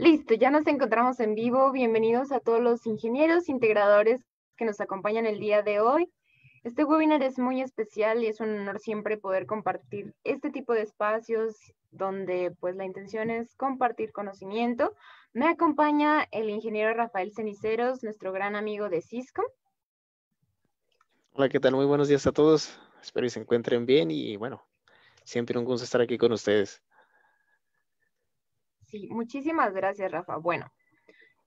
Listo, ya nos encontramos en vivo. Bienvenidos a todos los ingenieros integradores que nos acompañan el día de hoy. Este webinar es muy especial y es un honor siempre poder compartir este tipo de espacios donde pues la intención es compartir conocimiento. Me acompaña el ingeniero Rafael Ceniceros, nuestro gran amigo de Cisco. Hola, ¿qué tal? Muy buenos días a todos. Espero que se encuentren bien y bueno, siempre un gusto estar aquí con ustedes. Sí, muchísimas gracias, Rafa. Bueno,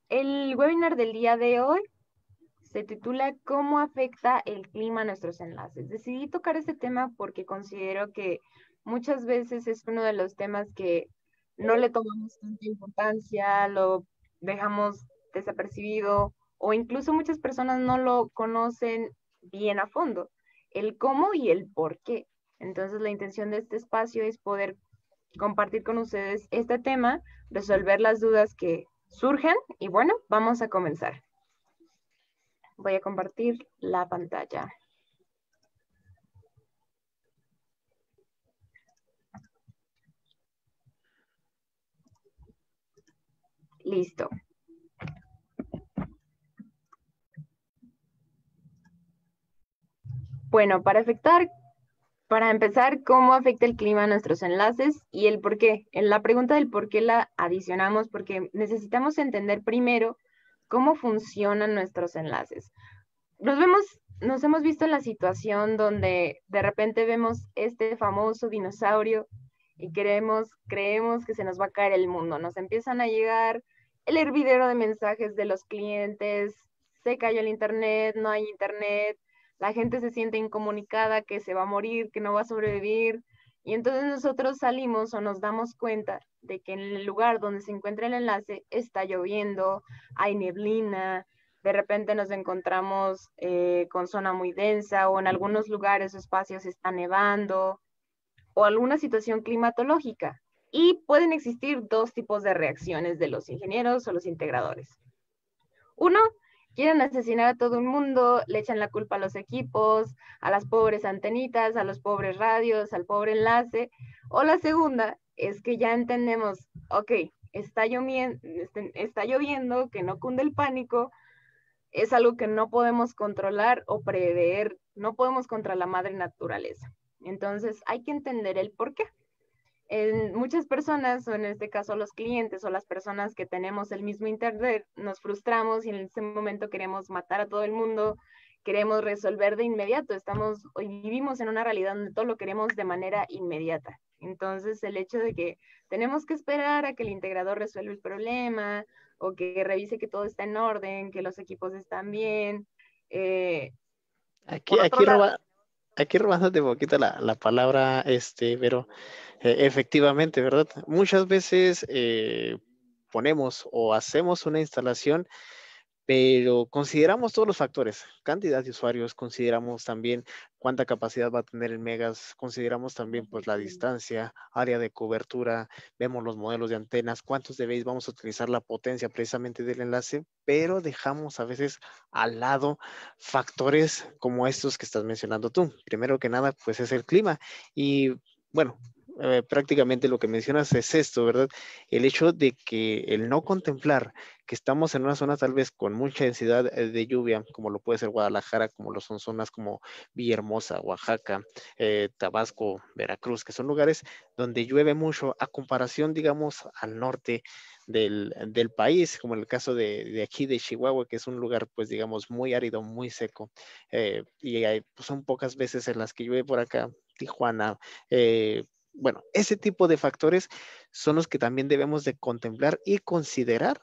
el webinar del día de hoy se titula ¿Cómo afecta el clima a nuestros enlaces? Decidí tocar este tema porque considero que muchas veces es uno de los temas que no le tomamos tanta importancia, lo dejamos desapercibido o incluso muchas personas no lo conocen bien a fondo, el cómo y el por qué. Entonces la intención de este espacio es poder compartir con ustedes este tema, resolver las dudas que surgen y bueno, vamos a comenzar. Voy a compartir la pantalla. Listo. Bueno, para efectuar para empezar, ¿cómo afecta el clima a nuestros enlaces y el por qué? En la pregunta del por qué la adicionamos porque necesitamos entender primero cómo funcionan nuestros enlaces. Nos vemos, nos hemos visto en la situación donde de repente vemos este famoso dinosaurio y creemos que se nos va a caer el mundo. Nos empiezan a llegar el hervidero de mensajes de los clientes, se cayó el internet, no hay internet, la gente se siente incomunicada, que se va a morir, que no va a sobrevivir. Y entonces nosotros salimos o nos damos cuenta de que en el lugar donde se encuentra el enlace está lloviendo, hay neblina, de repente nos encontramos eh, con zona muy densa o en algunos lugares o espacios está nevando o alguna situación climatológica. Y pueden existir dos tipos de reacciones de los ingenieros o los integradores. Uno, quieren asesinar a todo el mundo, le echan la culpa a los equipos, a las pobres antenitas, a los pobres radios, al pobre enlace. O la segunda es que ya entendemos, ok, está este, está lloviendo que no cunde el pánico, es algo que no podemos controlar o prever, no podemos contra la madre naturaleza. Entonces hay que entender el por qué en muchas personas, o en este caso los clientes o las personas que tenemos el mismo internet, nos frustramos y en ese momento queremos matar a todo el mundo, queremos resolver de inmediato. Estamos, hoy vivimos en una realidad donde todo lo queremos de manera inmediata. Entonces, el hecho de que tenemos que esperar a que el integrador resuelva el problema o que revise que todo está en orden, que los equipos están bien. Eh, aquí, aquí roba, aquí robándote un poquito la, la palabra, este, pero eh, efectivamente, ¿verdad? Muchas veces eh, ponemos o hacemos una instalación pero consideramos todos los factores, cantidad de usuarios, consideramos también cuánta capacidad va a tener en megas, consideramos también pues la distancia, área de cobertura, vemos los modelos de antenas, cuántos debéis vamos a utilizar la potencia precisamente del enlace, pero dejamos a veces al lado factores como estos que estás mencionando tú. Primero que nada, pues es el clima y bueno, eh, prácticamente lo que mencionas es esto, ¿verdad? El hecho de que el no contemplar que estamos en una zona tal vez con mucha densidad eh, de lluvia, como lo puede ser Guadalajara, como lo son zonas como Villahermosa, Oaxaca, eh, Tabasco, Veracruz, que son lugares donde llueve mucho a comparación, digamos, al norte del, del país, como en el caso de, de, aquí de Chihuahua, que es un lugar, pues, digamos, muy árido, muy seco. y hay, pues, son pocas veces en las que llueve por acá, Tijuana, eh, bueno, ese tipo de factores son los que también debemos de contemplar y considerar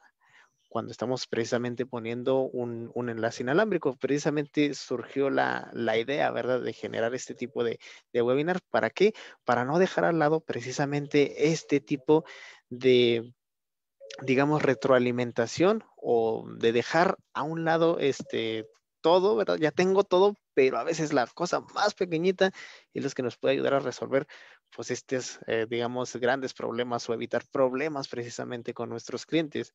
cuando estamos precisamente poniendo un, enlace inalámbrico. Precisamente surgió la, idea, ¿verdad?, de generar este tipo de, webinar. ¿Para qué? Para no dejar al lado precisamente este tipo de, digamos, retroalimentación o de dejar a un lado este todo, ¿verdad? Ya tengo todo, pero a veces la cosa más pequeñita es lo que nos puede ayudar a resolver pues estos, eh, digamos, grandes problemas o evitar problemas precisamente con nuestros clientes.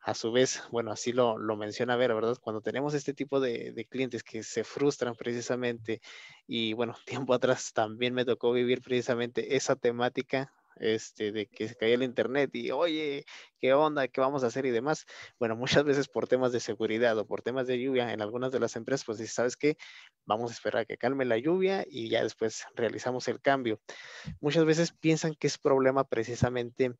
A su vez, bueno, así lo, lo menciona Vera, ¿verdad? Cuando tenemos este tipo de, de, clientes que se frustran precisamente, y bueno, tiempo atrás también me tocó vivir precisamente esa temática este, de que se caía el internet y, oye, ¿qué onda? ¿Qué vamos a hacer? Y demás. Bueno, muchas veces por temas de seguridad o por temas de lluvia, en algunas de las empresas, pues, ¿sabes qué? Vamos a esperar a que calme la lluvia y ya después realizamos el cambio. Muchas veces piensan que es problema precisamente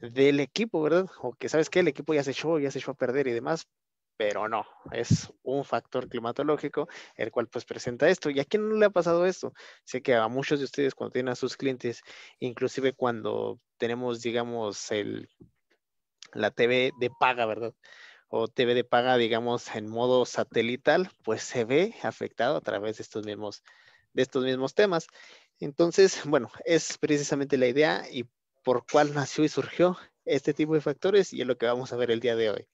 del equipo, ¿verdad? O que sabes qué el equipo ya se echó, ya se echó a perder y demás, pero no, es un factor climatológico el cual pues presenta esto. ¿Y a quién no le ha pasado esto? Sé que a muchos de ustedes cuando tienen a sus clientes, inclusive cuando tenemos, digamos, el, la TV de paga, ¿verdad? O TV de paga, digamos, en modo satelital, pues se ve afectado a través de estos mismos, de estos mismos temas. Entonces, bueno, es precisamente la idea y por cuál nació y surgió este tipo de factores y es lo que vamos a ver el día de hoy.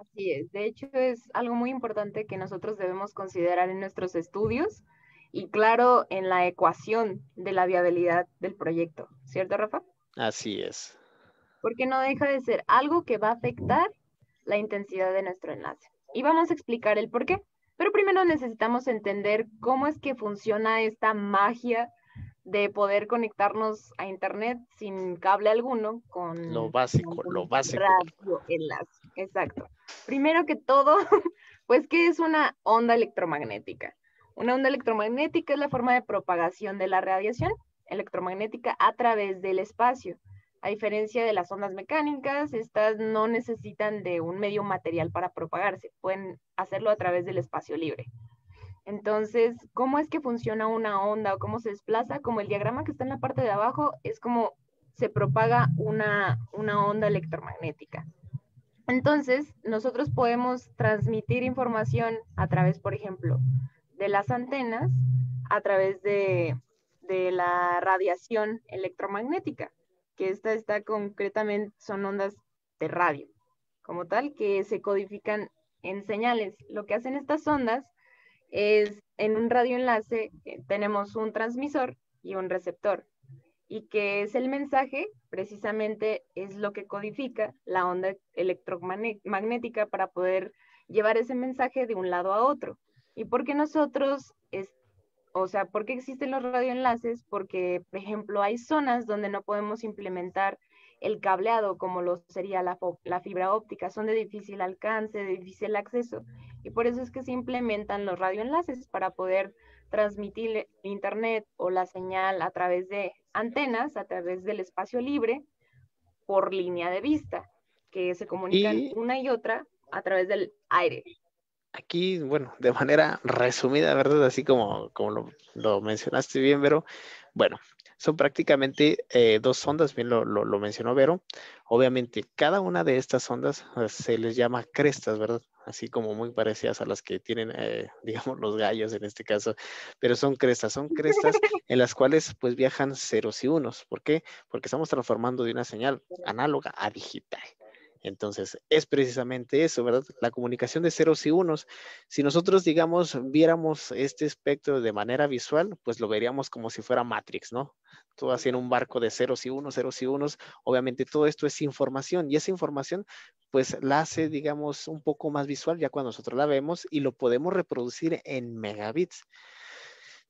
Así es, de hecho es algo muy importante que nosotros debemos considerar en nuestros estudios y claro, en la ecuación de la viabilidad del proyecto, ¿cierto, Rafa? Así es. Porque no deja de ser algo que va a afectar la intensidad de nuestro enlace. Y vamos a explicar el por qué, pero primero necesitamos entender cómo es que funciona esta magia de poder conectarnos a internet sin cable alguno con lo básico, lo básico. Radio Exacto. Primero que todo, pues qué es una onda electromagnética. Una onda electromagnética es la forma de propagación de la radiación electromagnética a través del espacio. A diferencia de las ondas mecánicas, estas no necesitan de un medio material para propagarse, pueden hacerlo a través del espacio libre. Entonces, ¿cómo es que funciona una onda o cómo se desplaza? Como el diagrama que está en la parte de abajo, es como se propaga una, onda electromagnética. Entonces, nosotros podemos transmitir información a través, por ejemplo, de las antenas, a través de, de la radiación electromagnética, que esta está concretamente, son ondas de radio, como tal, que se codifican en señales. Lo que hacen estas ondas es en un radioenlace eh, tenemos un transmisor y un receptor y que es el mensaje, precisamente es lo que codifica la onda electromagnética para poder llevar ese mensaje de un lado a otro. ¿Y por qué nosotros, es, o sea, por qué existen los radioenlaces? Porque, por ejemplo, hay zonas donde no podemos implementar el cableado, como lo sería la, fibra óptica, son de difícil alcance, de difícil acceso. Y por eso es que se implementan los radioenlaces para poder transmitir e-, Internet o la señal a través de antenas, a través del espacio libre, por línea de vista, que se comunican una y otra a través del aire aquí, bueno, de manera resumida, ¿verdad? Así como, como lo, lo, mencionaste bien, pero bueno, son prácticamente eh, dos ondas bien lo, mencionó Vero. Obviamente, cada una de estas ondas eh, se les llama crestas, ¿verdad? Así como muy parecidas a las que tienen, eh, digamos, los gallos en este caso, pero son crestas, son crestas en las cuales pues viajan ceros y unos. ¿Por qué? Porque estamos transformando de una señal análoga a digital. Entonces, es precisamente eso, ¿verdad? La comunicación de ceros y unos. Si nosotros, digamos, viéramos este espectro de manera visual, pues lo veríamos como si fuera Matrix, ¿no? Todo así en un barco de ceros y unos, ceros y unos. Obviamente, todo esto es información y esa información, pues la hace, digamos, un poco más visual ya cuando nosotros la vemos y lo podemos reproducir en megabits.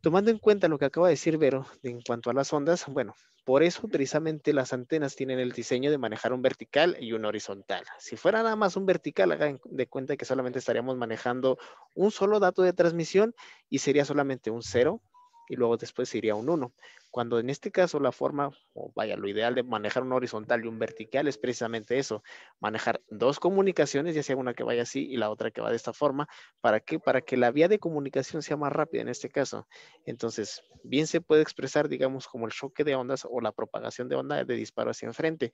Tomando en cuenta lo que acaba de decir Vero en cuanto a las ondas, bueno, por eso precisamente las antenas tienen el diseño de manejar un vertical y un horizontal. Si fuera nada más un vertical, hagan de cuenta que solamente estaríamos manejando un solo dato de transmisión y sería solamente un 0 y luego después iría un 1. Cuando en este caso la forma, o vaya, lo ideal de manejar un horizontal y un vertical es precisamente eso, manejar dos comunicaciones, ya sea una que vaya así y la otra que va de esta forma, ¿para qué? Para que la vía de comunicación sea más rápida en este caso. Entonces, bien se puede expresar, digamos, como el choque de ondas o la propagación de onda de disparo hacia enfrente.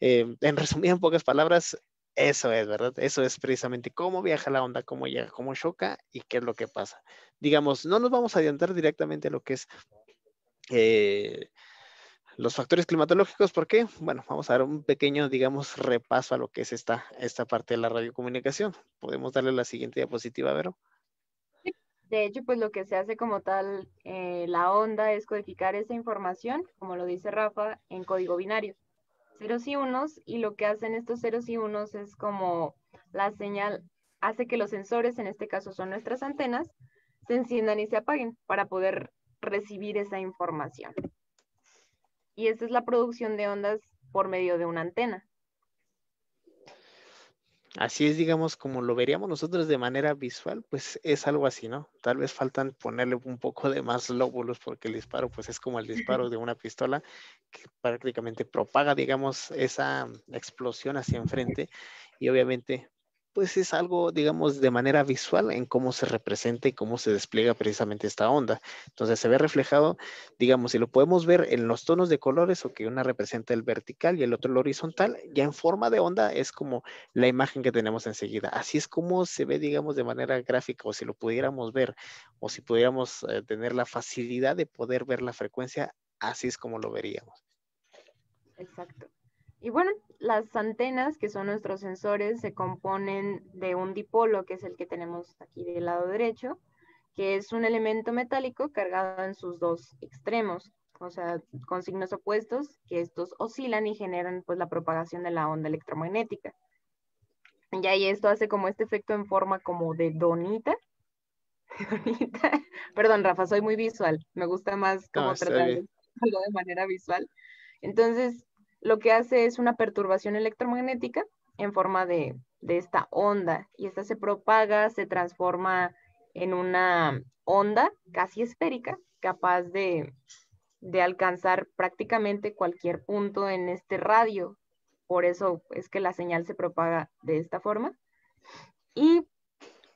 Eh, en resumidas, en pocas palabras, eso es, ¿verdad? Eso es precisamente cómo viaja la onda, cómo llega, cómo choca y qué es lo que pasa. Digamos, no nos vamos a adiantar directamente a lo que es eh, los factores climatológicos, ¿por qué? Bueno, vamos a dar un pequeño, digamos, repaso a lo que es esta, esta parte de la radiocomunicación. Podemos darle la siguiente diapositiva, Vero. De hecho, pues lo que se hace como tal eh, la onda es codificar esa información, como lo dice Rafa, en código binario. Ceros y unos, y lo que hacen estos ceros y unos es como la señal, hace que los sensores, en este caso son nuestras antenas, se enciendan y se apaguen para poder recibir esa información. Y esa es la producción de ondas por medio de una antena. Así es, digamos, como lo veríamos nosotros de manera visual, pues es algo así, ¿no? Tal vez faltan ponerle un poco de más lóbulos porque el disparo, pues es como el disparo de una pistola que prácticamente propaga, digamos, esa explosión hacia enfrente y obviamente pues es algo, digamos, de manera visual en cómo se representa y cómo se despliega precisamente esta onda. Entonces se ve reflejado, digamos, si lo podemos ver en los tonos de colores, o que una representa el vertical y el otro el horizontal, ya en forma de onda es como la imagen que tenemos enseguida. Así es como se ve, digamos, de manera gráfica, o si lo pudiéramos ver, o si pudiéramos eh, tener la facilidad de poder ver la frecuencia, así es como lo veríamos. Exacto. Y bueno, las antenas, que son nuestros sensores, se componen de un dipolo, que es el que tenemos aquí del lado derecho, que es un elemento metálico cargado en sus dos extremos, o sea, con signos opuestos, que estos oscilan y generan pues la propagación de la onda electromagnética. Y ahí esto hace como este efecto en forma como de donita. donita. Perdón, Rafa, soy muy visual. Me gusta más como de manera visual. Entonces, lo que hace es una perturbación electromagnética en forma de, esta onda y esta se propaga, se transforma en una onda casi esférica capaz de, alcanzar prácticamente cualquier punto en este radio. Por eso es que la señal se propaga de esta forma. Y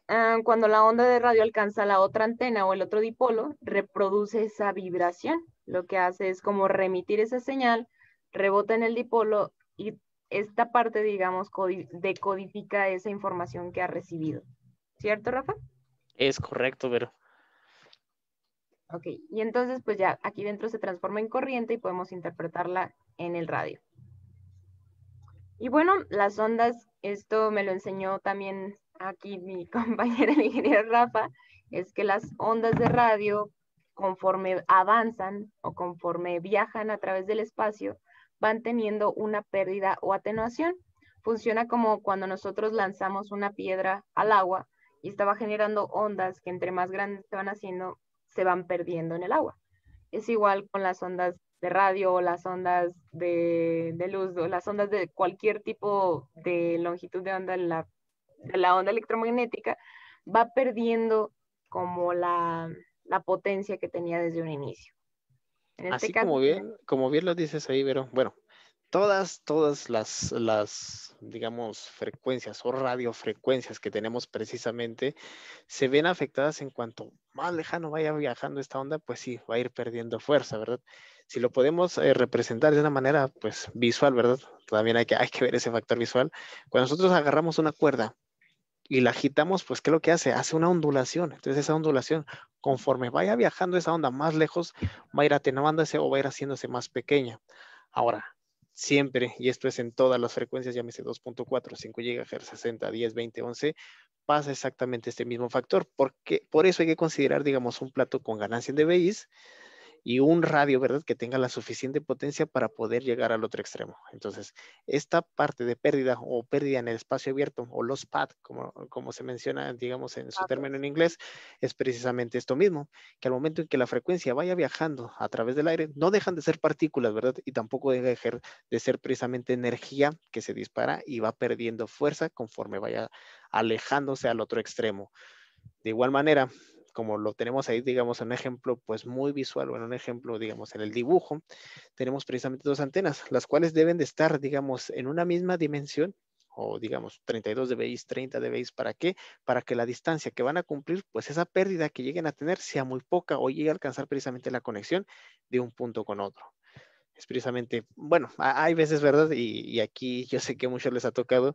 ah, cuando la onda de radio alcanza la otra antena o el otro dipolo, reproduce esa vibración. Lo que hace es como remitir esa señal rebota en el dipolo y esta parte, digamos, decodifica esa información que ha recibido. ¿Cierto, Rafa? Es correcto, pero. Ok, y entonces pues ya aquí dentro se transforma en corriente y podemos interpretarla en el radio. Y bueno, las ondas, esto me lo enseñó también aquí mi compañera el ingeniero Rafa, es que las ondas de radio, conforme avanzan o conforme viajan a través del espacio, van teniendo una pérdida o atenuación. Funciona como cuando nosotros lanzamos una piedra al agua y estaba generando ondas que entre más grandes se van haciendo, se van perdiendo en el agua. Es igual con las ondas de radio o las ondas de, luz las ondas de cualquier tipo de longitud de onda, la, la onda electromagnética, va perdiendo como la potencia que tenía desde un inicio. Este Así como bien, como bien lo dices ahí, pero bueno, todas, todas las, las, digamos, frecuencias o radiofrecuencias que tenemos precisamente se ven afectadas en cuanto más lejano vaya viajando esta onda, pues sí, va a ir perdiendo fuerza, ¿verdad? Si lo podemos eh, representar de una manera, pues, visual, ¿verdad? También hay que, hay que ver ese factor visual. Cuando nosotros agarramos una cuerda y la agitamos, pues ¿qué es lo que hace? Hace una ondulación. Entonces esa ondulación, conforme vaya viajando esa onda más lejos, va a ir atenuándose o va a ir haciéndose más pequeña. Ahora, siempre, y esto es en todas las frecuencias, llámese 2.4, 5 GHz, 60, 10, 20, 11, pasa exactamente este mismo factor. Porque, por eso hay que considerar, digamos, un plato con ganancia de DBI's y un radio, ¿verdad? Que tenga la suficiente potencia para poder llegar al otro extremo. Entonces, esta parte de pérdida o pérdida en el espacio abierto o los pad, como, como se menciona, digamos, en su término en inglés, es precisamente esto mismo, que al momento en que la frecuencia vaya viajando a través del aire, no dejan de ser partículas, ¿verdad? Y tampoco deja de ser precisamente energía que se dispara y va perdiendo fuerza conforme vaya alejándose al otro extremo. De igual manera, como lo tenemos ahí, digamos, en un ejemplo pues muy visual o en un ejemplo, digamos, en el dibujo, tenemos precisamente dos antenas, las cuales deben de estar, digamos, en una misma dimensión o digamos 32 dB, 30 dB, ¿para qué? Para que la distancia que van a cumplir, pues esa pérdida que lleguen a tener sea muy poca o llegue a alcanzar precisamente la conexión de un punto con otro es precisamente, bueno, hay veces, ¿verdad? Y, aquí yo sé que muchos les ha tocado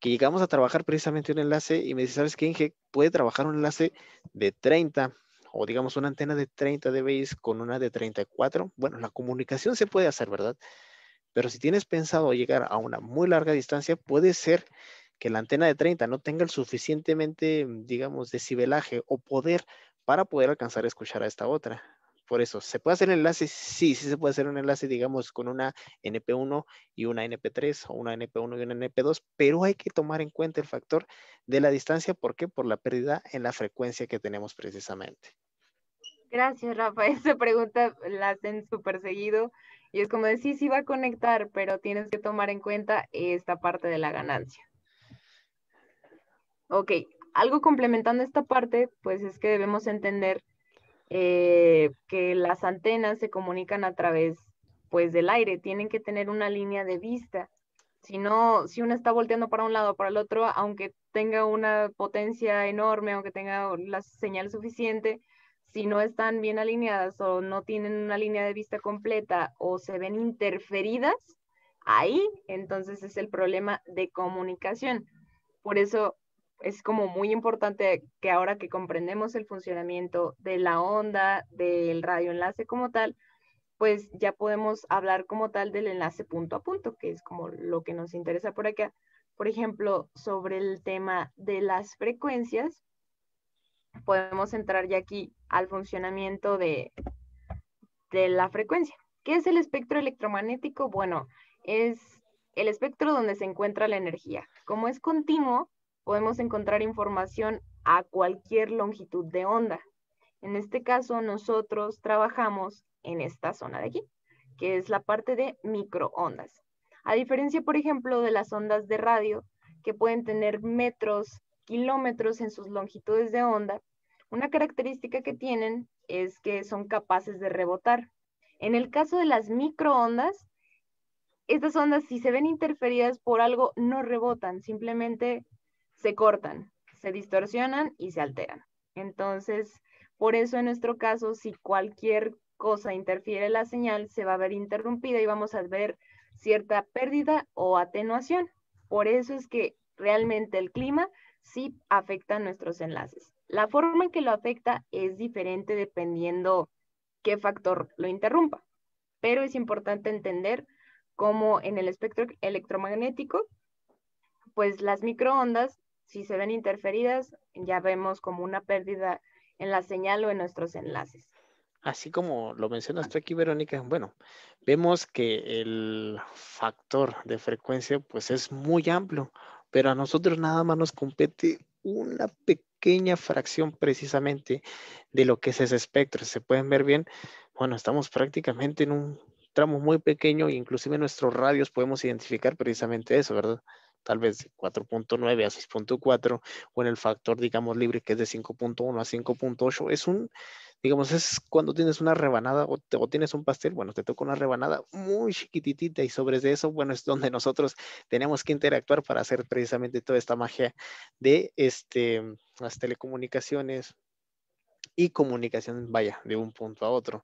que llegamos a trabajar precisamente un enlace y me dice, ¿sabes qué, Inge? Puede trabajar un enlace de 30 o digamos una antena de 30 dBs con una de 34. Bueno, la comunicación se puede hacer, ¿verdad? Pero si tienes pensado llegar a una muy larga distancia, puede ser que la antena de 30 no tenga el suficientemente, digamos, decibelaje o poder para poder alcanzar a escuchar a esta otra por eso, ¿se puede hacer enlaces? Sí, sí se puede hacer un enlace, digamos, con una NP1 y una NP3 o una NP1 y una NP2, pero hay que tomar en cuenta el factor de la distancia. ¿Por qué? Por la pérdida en la frecuencia que tenemos precisamente. Gracias, Rafa. Esa pregunta la hacen súper seguido y es como decir, sí, sí va a conectar, pero tienes que tomar en cuenta esta parte de la ganancia. Ok, algo complementando esta parte, pues es que debemos entender eh, que las antenas se comunican a través pues del aire, tienen que tener una línea de vista. Si no, si una está volteando para un lado o para el otro, aunque tenga una potencia enorme, aunque tenga la señal suficiente, si no están bien alineadas o no tienen una línea de vista completa o se ven interferidas, ahí entonces es el problema de comunicación. Por eso es como muy importante que ahora que comprendemos el funcionamiento de la onda, del radioenlace como tal, pues ya podemos hablar como tal del enlace punto a punto, que es como lo que nos interesa por acá. Por ejemplo, sobre el tema de las frecuencias, podemos entrar ya aquí al funcionamiento de, de la frecuencia. ¿Qué es el espectro electromagnético? Bueno, es el espectro donde se encuentra la energía. Como es continuo, podemos encontrar información a cualquier longitud de onda. En este caso, nosotros trabajamos en esta zona de aquí, que es la parte de microondas. A diferencia, por ejemplo, de las ondas de radio, que pueden tener metros, kilómetros en sus longitudes de onda, una característica que tienen es que son capaces de rebotar. En el caso de las microondas, estas ondas, si se ven interferidas por algo, no rebotan, simplemente se cortan, se distorsionan y se alteran. Entonces, por eso en nuestro caso, si cualquier cosa interfiere la señal, se va a ver interrumpida y vamos a ver cierta pérdida o atenuación. Por eso es que realmente el clima sí afecta a nuestros enlaces. La forma en que lo afecta es diferente dependiendo qué factor lo interrumpa, pero es importante entender cómo en el espectro electromagnético, pues las microondas si se ven interferidas, ya vemos como una pérdida en la señal o en nuestros enlaces. Así como lo mencionaste aquí, Verónica, bueno, vemos que el factor de frecuencia pues es muy amplio, pero a nosotros nada más nos compete una pequeña fracción precisamente de lo que es ese espectro. Se pueden ver bien, bueno, estamos prácticamente en un tramo muy pequeño e inclusive nuestros radios podemos identificar precisamente eso, ¿verdad? tal vez de 4.9 a 6.4 o en el factor, digamos, libre que es de 5.1 a 5.8, es un, digamos, es cuando tienes una rebanada o, tienes un pastel, bueno, te toca una rebanada muy chiquititita y sobre eso, bueno, es donde nosotros tenemos que interactuar para hacer precisamente toda esta magia de este, las telecomunicaciones y comunicación, vaya, de un punto a otro.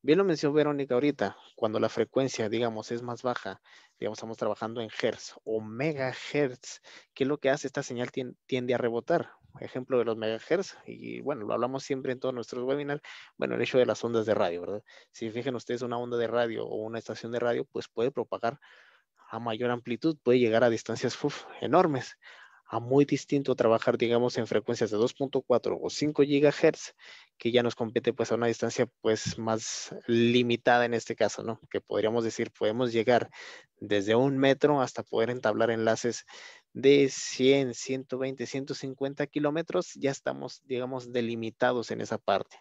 Bien lo mencionó Verónica ahorita, cuando la frecuencia, digamos, es más baja, digamos, estamos trabajando en hertz o megahertz, ¿qué es lo que hace? Esta señal tiende a rebotar. Ejemplo de los megahertz, y bueno, lo hablamos siempre en todos nuestros webinars, bueno, el hecho de las ondas de radio, ¿verdad? Si fijan ustedes una onda de radio o una estación de radio, pues puede propagar a mayor amplitud, puede llegar a distancias enormes a muy distinto trabajar, digamos, en frecuencias de 2.4 o 5 GHz, que ya nos compete pues a una distancia pues más limitada en este caso, ¿no? Que podríamos decir, podemos llegar desde un metro hasta poder entablar enlaces de 100, 120, 150 kilómetros, ya estamos, digamos, delimitados en esa parte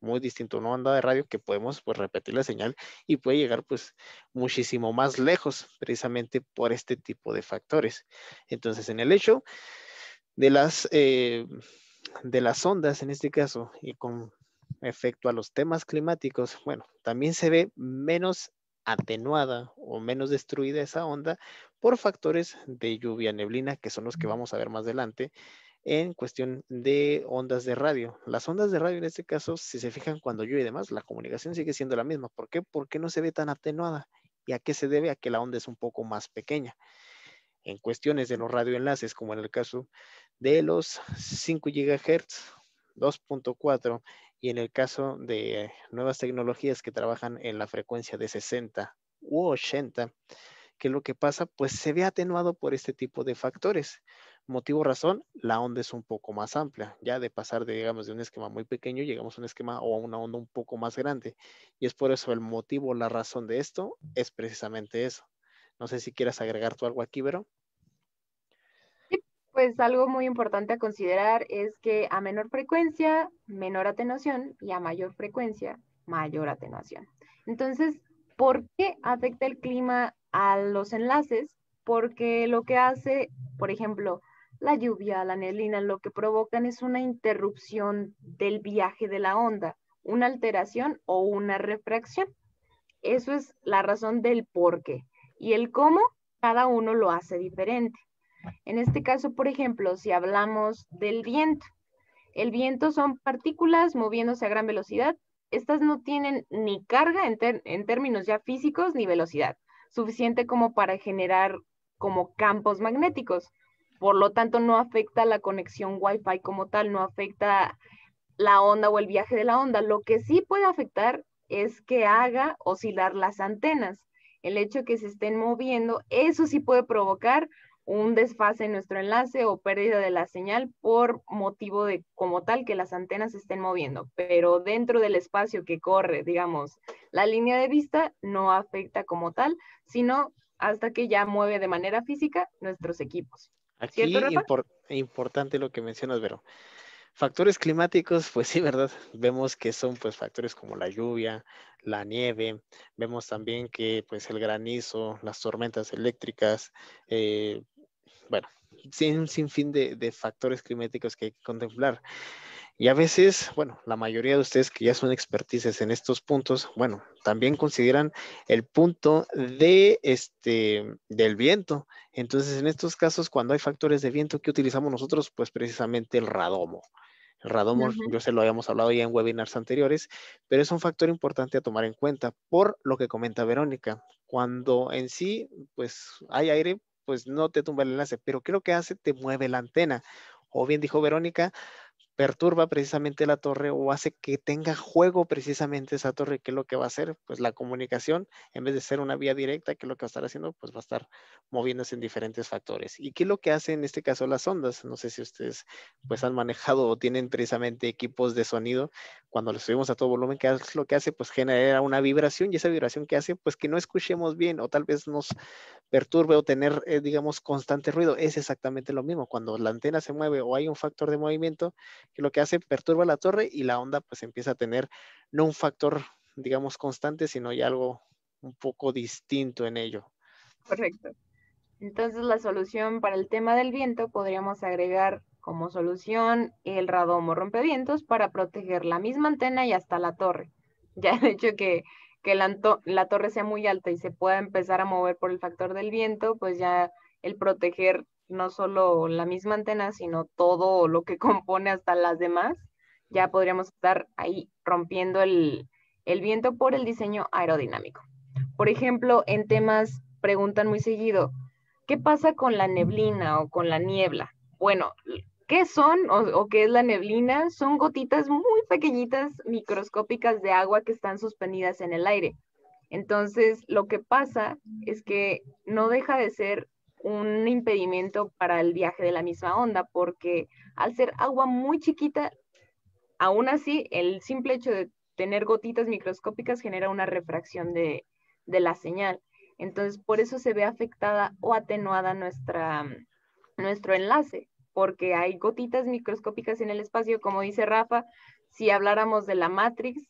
muy distinto una onda de radio que podemos pues repetir la señal y puede llegar pues muchísimo más lejos precisamente por este tipo de factores. Entonces en el hecho de las eh, de las ondas en este caso y con efecto a los temas climáticos, bueno, también se ve menos atenuada o menos destruida esa onda por factores de lluvia, neblina, que son los que vamos a ver más adelante, en cuestión de ondas de radio. Las ondas de radio en este caso, si se fijan cuando llueve y demás, la comunicación sigue siendo la misma. ¿Por qué? Porque no se ve tan atenuada. ¿Y a qué se debe? A que la onda es un poco más pequeña. En cuestiones de los radioenlaces, como en el caso de los 5 GHz, 2.4 y en el caso de nuevas tecnologías que trabajan en la frecuencia de 60 u 80, que lo que pasa pues se ve atenuado por este tipo de factores motivo, razón, la onda es un poco más amplia, ya de pasar de, digamos, de un esquema muy pequeño, llegamos a un esquema o a una onda un poco más grande. Y es por eso el motivo, la razón de esto es precisamente eso. No sé si quieras agregar tú algo aquí, pero Pues algo muy importante a considerar es que a menor frecuencia, menor atenuación y a mayor frecuencia, mayor atenuación. Entonces, ¿por qué afecta el clima a los enlaces? Porque lo que hace, por ejemplo, la lluvia, la neblina, lo que provocan es una interrupción del viaje de la onda, una alteración o una refracción. Eso es la razón del por qué. Y el cómo, cada uno lo hace diferente. En este caso, por ejemplo, si hablamos del viento, el viento son partículas moviéndose a gran velocidad. Estas no tienen ni carga en términos ya físicos ni velocidad, suficiente como para generar como campos magnéticos. Por lo tanto, no afecta la conexión Wi-Fi como tal, no afecta la onda o el viaje de la onda. Lo que sí puede afectar es que haga oscilar las antenas. El hecho que se estén moviendo, eso sí puede provocar un desfase en nuestro enlace o pérdida de la señal por motivo de como tal que las antenas se estén moviendo, pero dentro del espacio que corre, digamos, la línea de vista no afecta como tal, sino hasta que ya mueve de manera física nuestros equipos. Aquí es importante lo que mencionas, pero Factores climáticos, pues sí, ¿verdad? Vemos que son pues factores como la lluvia, la nieve, vemos también que pues el granizo, las tormentas eléctricas, eh, bueno, sin, sin fin de, de factores climáticos que hay que contemplar. Y a veces, bueno, la mayoría de ustedes que ya son expertices en estos puntos, bueno, también consideran el punto de este del viento. Entonces, en estos casos, cuando hay factores de viento, ¿qué utilizamos nosotros? Pues precisamente el radomo. El radomo, yo se lo habíamos hablado ya en webinars anteriores, pero es un factor importante a tomar en cuenta por lo que comenta Verónica. Cuando en sí, pues hay aire, pues no te tumba el enlace, pero creo que hace, te mueve la antena. O bien dijo Verónica, perturba precisamente la torre o hace que tenga juego precisamente esa torre, que es lo que va a hacer, pues la comunicación, en vez de ser una vía directa, que es lo que va a estar haciendo, pues va a estar moviéndose en diferentes factores. ¿Y qué es lo que hace en este caso las ondas? No sé si ustedes pues han manejado o tienen precisamente equipos de sonido, cuando le subimos a todo volumen, ¿qué es lo que hace? Pues genera una vibración y esa vibración que hace, pues que no escuchemos bien o tal vez nos perturbe o tener, eh, digamos, constante ruido. Es exactamente lo mismo. Cuando la antena se mueve o hay un factor de movimiento, que lo que hace perturba la torre y la onda pues empieza a tener no un factor, digamos, constante, sino ya algo un poco distinto en ello. Correcto. Entonces la solución para el tema del viento podríamos agregar como solución el radomo rompevientos para proteger la misma antena y hasta la torre. Ya el hecho que, que la, la, torre sea muy alta y se pueda empezar a mover por el factor del viento, pues ya el proteger no solo la misma antena, sino todo lo que compone hasta las demás, ya podríamos estar ahí rompiendo el, viento por el diseño aerodinámico. Por ejemplo, en temas preguntan muy seguido, ¿qué pasa con la neblina o con la niebla? Bueno, ¿qué son o, o, qué es la neblina? Son gotitas muy pequeñitas, microscópicas de agua que están suspendidas en el aire. Entonces, lo que pasa es que no deja de ser un impedimento para el viaje de la misma onda, porque al ser agua muy chiquita, aún así el simple hecho de tener gotitas microscópicas genera una refracción de, la señal. Entonces, por eso se ve afectada o atenuada nuestra, nuestro enlace, porque hay gotitas microscópicas en el espacio, como dice Rafa, si habláramos de la Matrix,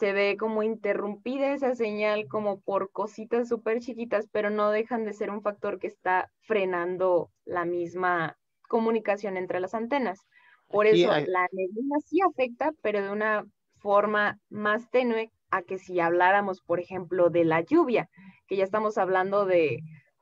se ve como interrumpida esa señal como por cositas súper chiquitas, pero no dejan de ser un factor que está frenando la misma comunicación entre las antenas. Por eso la neblina sí afecta, pero de una forma más tenue a que si habláramos, por ejemplo, de la lluvia, que ya estamos hablando de,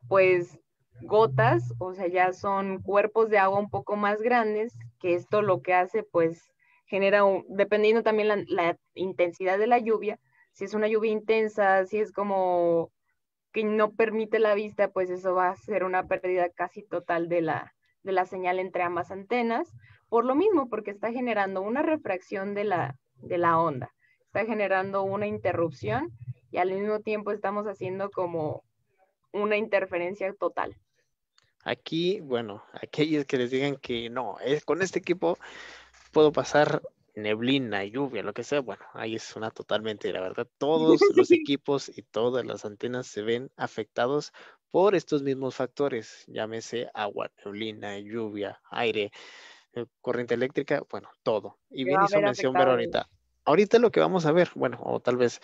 pues, gotas, o sea, ya son cuerpos de agua un poco más grandes, que esto lo que hace, pues, genera dependiendo también la, la, intensidad de la lluvia, si es una lluvia intensa, si es como que no permite la vista, pues eso va a ser una pérdida casi total de la, de la señal entre ambas antenas, por lo mismo, porque está generando una refracción de la, de la onda, está generando una interrupción y al mismo tiempo estamos haciendo como una interferencia total. Aquí, bueno, aquellos que les digan que no, es con este equipo puedo pasar neblina, lluvia, lo que sea, bueno, ahí es una totalmente, la verdad, todos los equipos y todas las antenas se ven afectados por estos mismos factores, llámese agua, neblina, lluvia, aire, eh, corriente eléctrica, bueno, todo. Y bien hizo mención ahorita, Ahorita lo que vamos a ver, bueno, o tal vez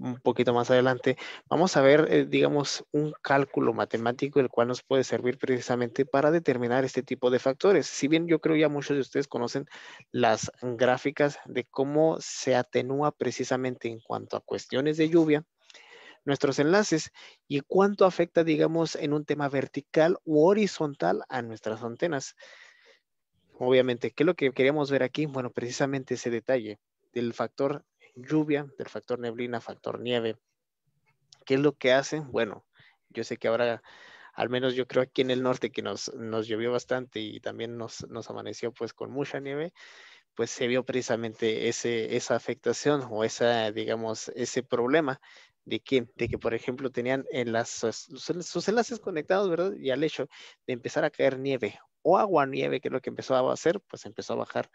un poquito más adelante, vamos a ver, eh, digamos, un cálculo matemático el cual nos puede servir precisamente para determinar este tipo de factores. Si bien yo creo ya muchos de ustedes conocen las gráficas de cómo se atenúa precisamente en cuanto a cuestiones de lluvia, nuestros enlaces y cuánto afecta, digamos, en un tema vertical u horizontal a nuestras antenas. Obviamente, ¿qué es lo que queríamos ver aquí? Bueno, precisamente ese detalle del factor lluvia, del factor neblina, factor nieve. ¿Qué es lo que hace? Bueno, yo sé que ahora, al menos yo creo aquí en el norte que nos, nos llovió bastante y también nos, nos, amaneció pues con mucha nieve, pues se vio precisamente ese, esa afectación o esa, digamos, ese problema de que, de que por ejemplo, tenían en las, sus, sus enlaces conectados, ¿verdad? Y al hecho de empezar a caer nieve o agua nieve, que es lo que empezó a hacer, pues empezó a bajar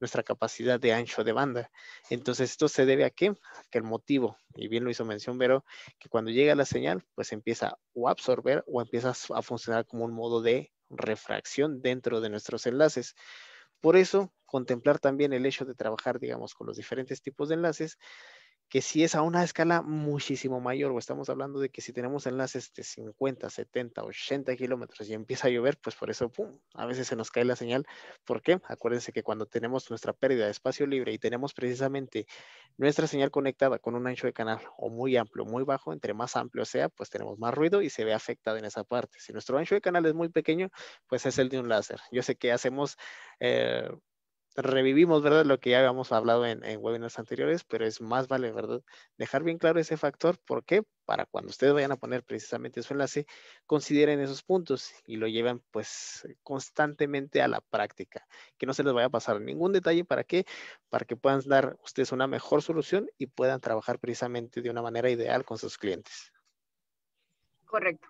nuestra capacidad de ancho de banda. Entonces, esto se debe a qué? A que el motivo, y bien lo hizo mención Vero, que cuando llega la señal, pues empieza o a absorber o empieza a funcionar como un modo de refracción dentro de nuestros enlaces. Por eso, contemplar también el hecho de trabajar, digamos, con los diferentes tipos de enlaces que si es a una escala muchísimo mayor, o estamos hablando de que si tenemos enlaces de 50, 70, 80 kilómetros y empieza a llover, pues por eso, ¡pum!, a veces se nos cae la señal. ¿Por qué? Acuérdense que cuando tenemos nuestra pérdida de espacio libre y tenemos precisamente nuestra señal conectada con un ancho de canal o muy amplio, muy bajo, entre más amplio sea, pues tenemos más ruido y se ve afectado en esa parte. Si nuestro ancho de canal es muy pequeño, pues es el de un láser. Yo sé que hacemos... Eh, revivimos, ¿verdad? Lo que ya habíamos hablado en, en, webinars anteriores, pero es más vale, ¿verdad? Dejar bien claro ese factor, ¿Por qué? Para cuando ustedes vayan a poner precisamente su enlace, consideren esos puntos y lo lleven pues constantemente a la práctica, que no se les vaya a pasar ningún detalle, ¿para qué? Para que puedan dar ustedes una mejor solución y puedan trabajar precisamente de una manera ideal con sus clientes. Correcto.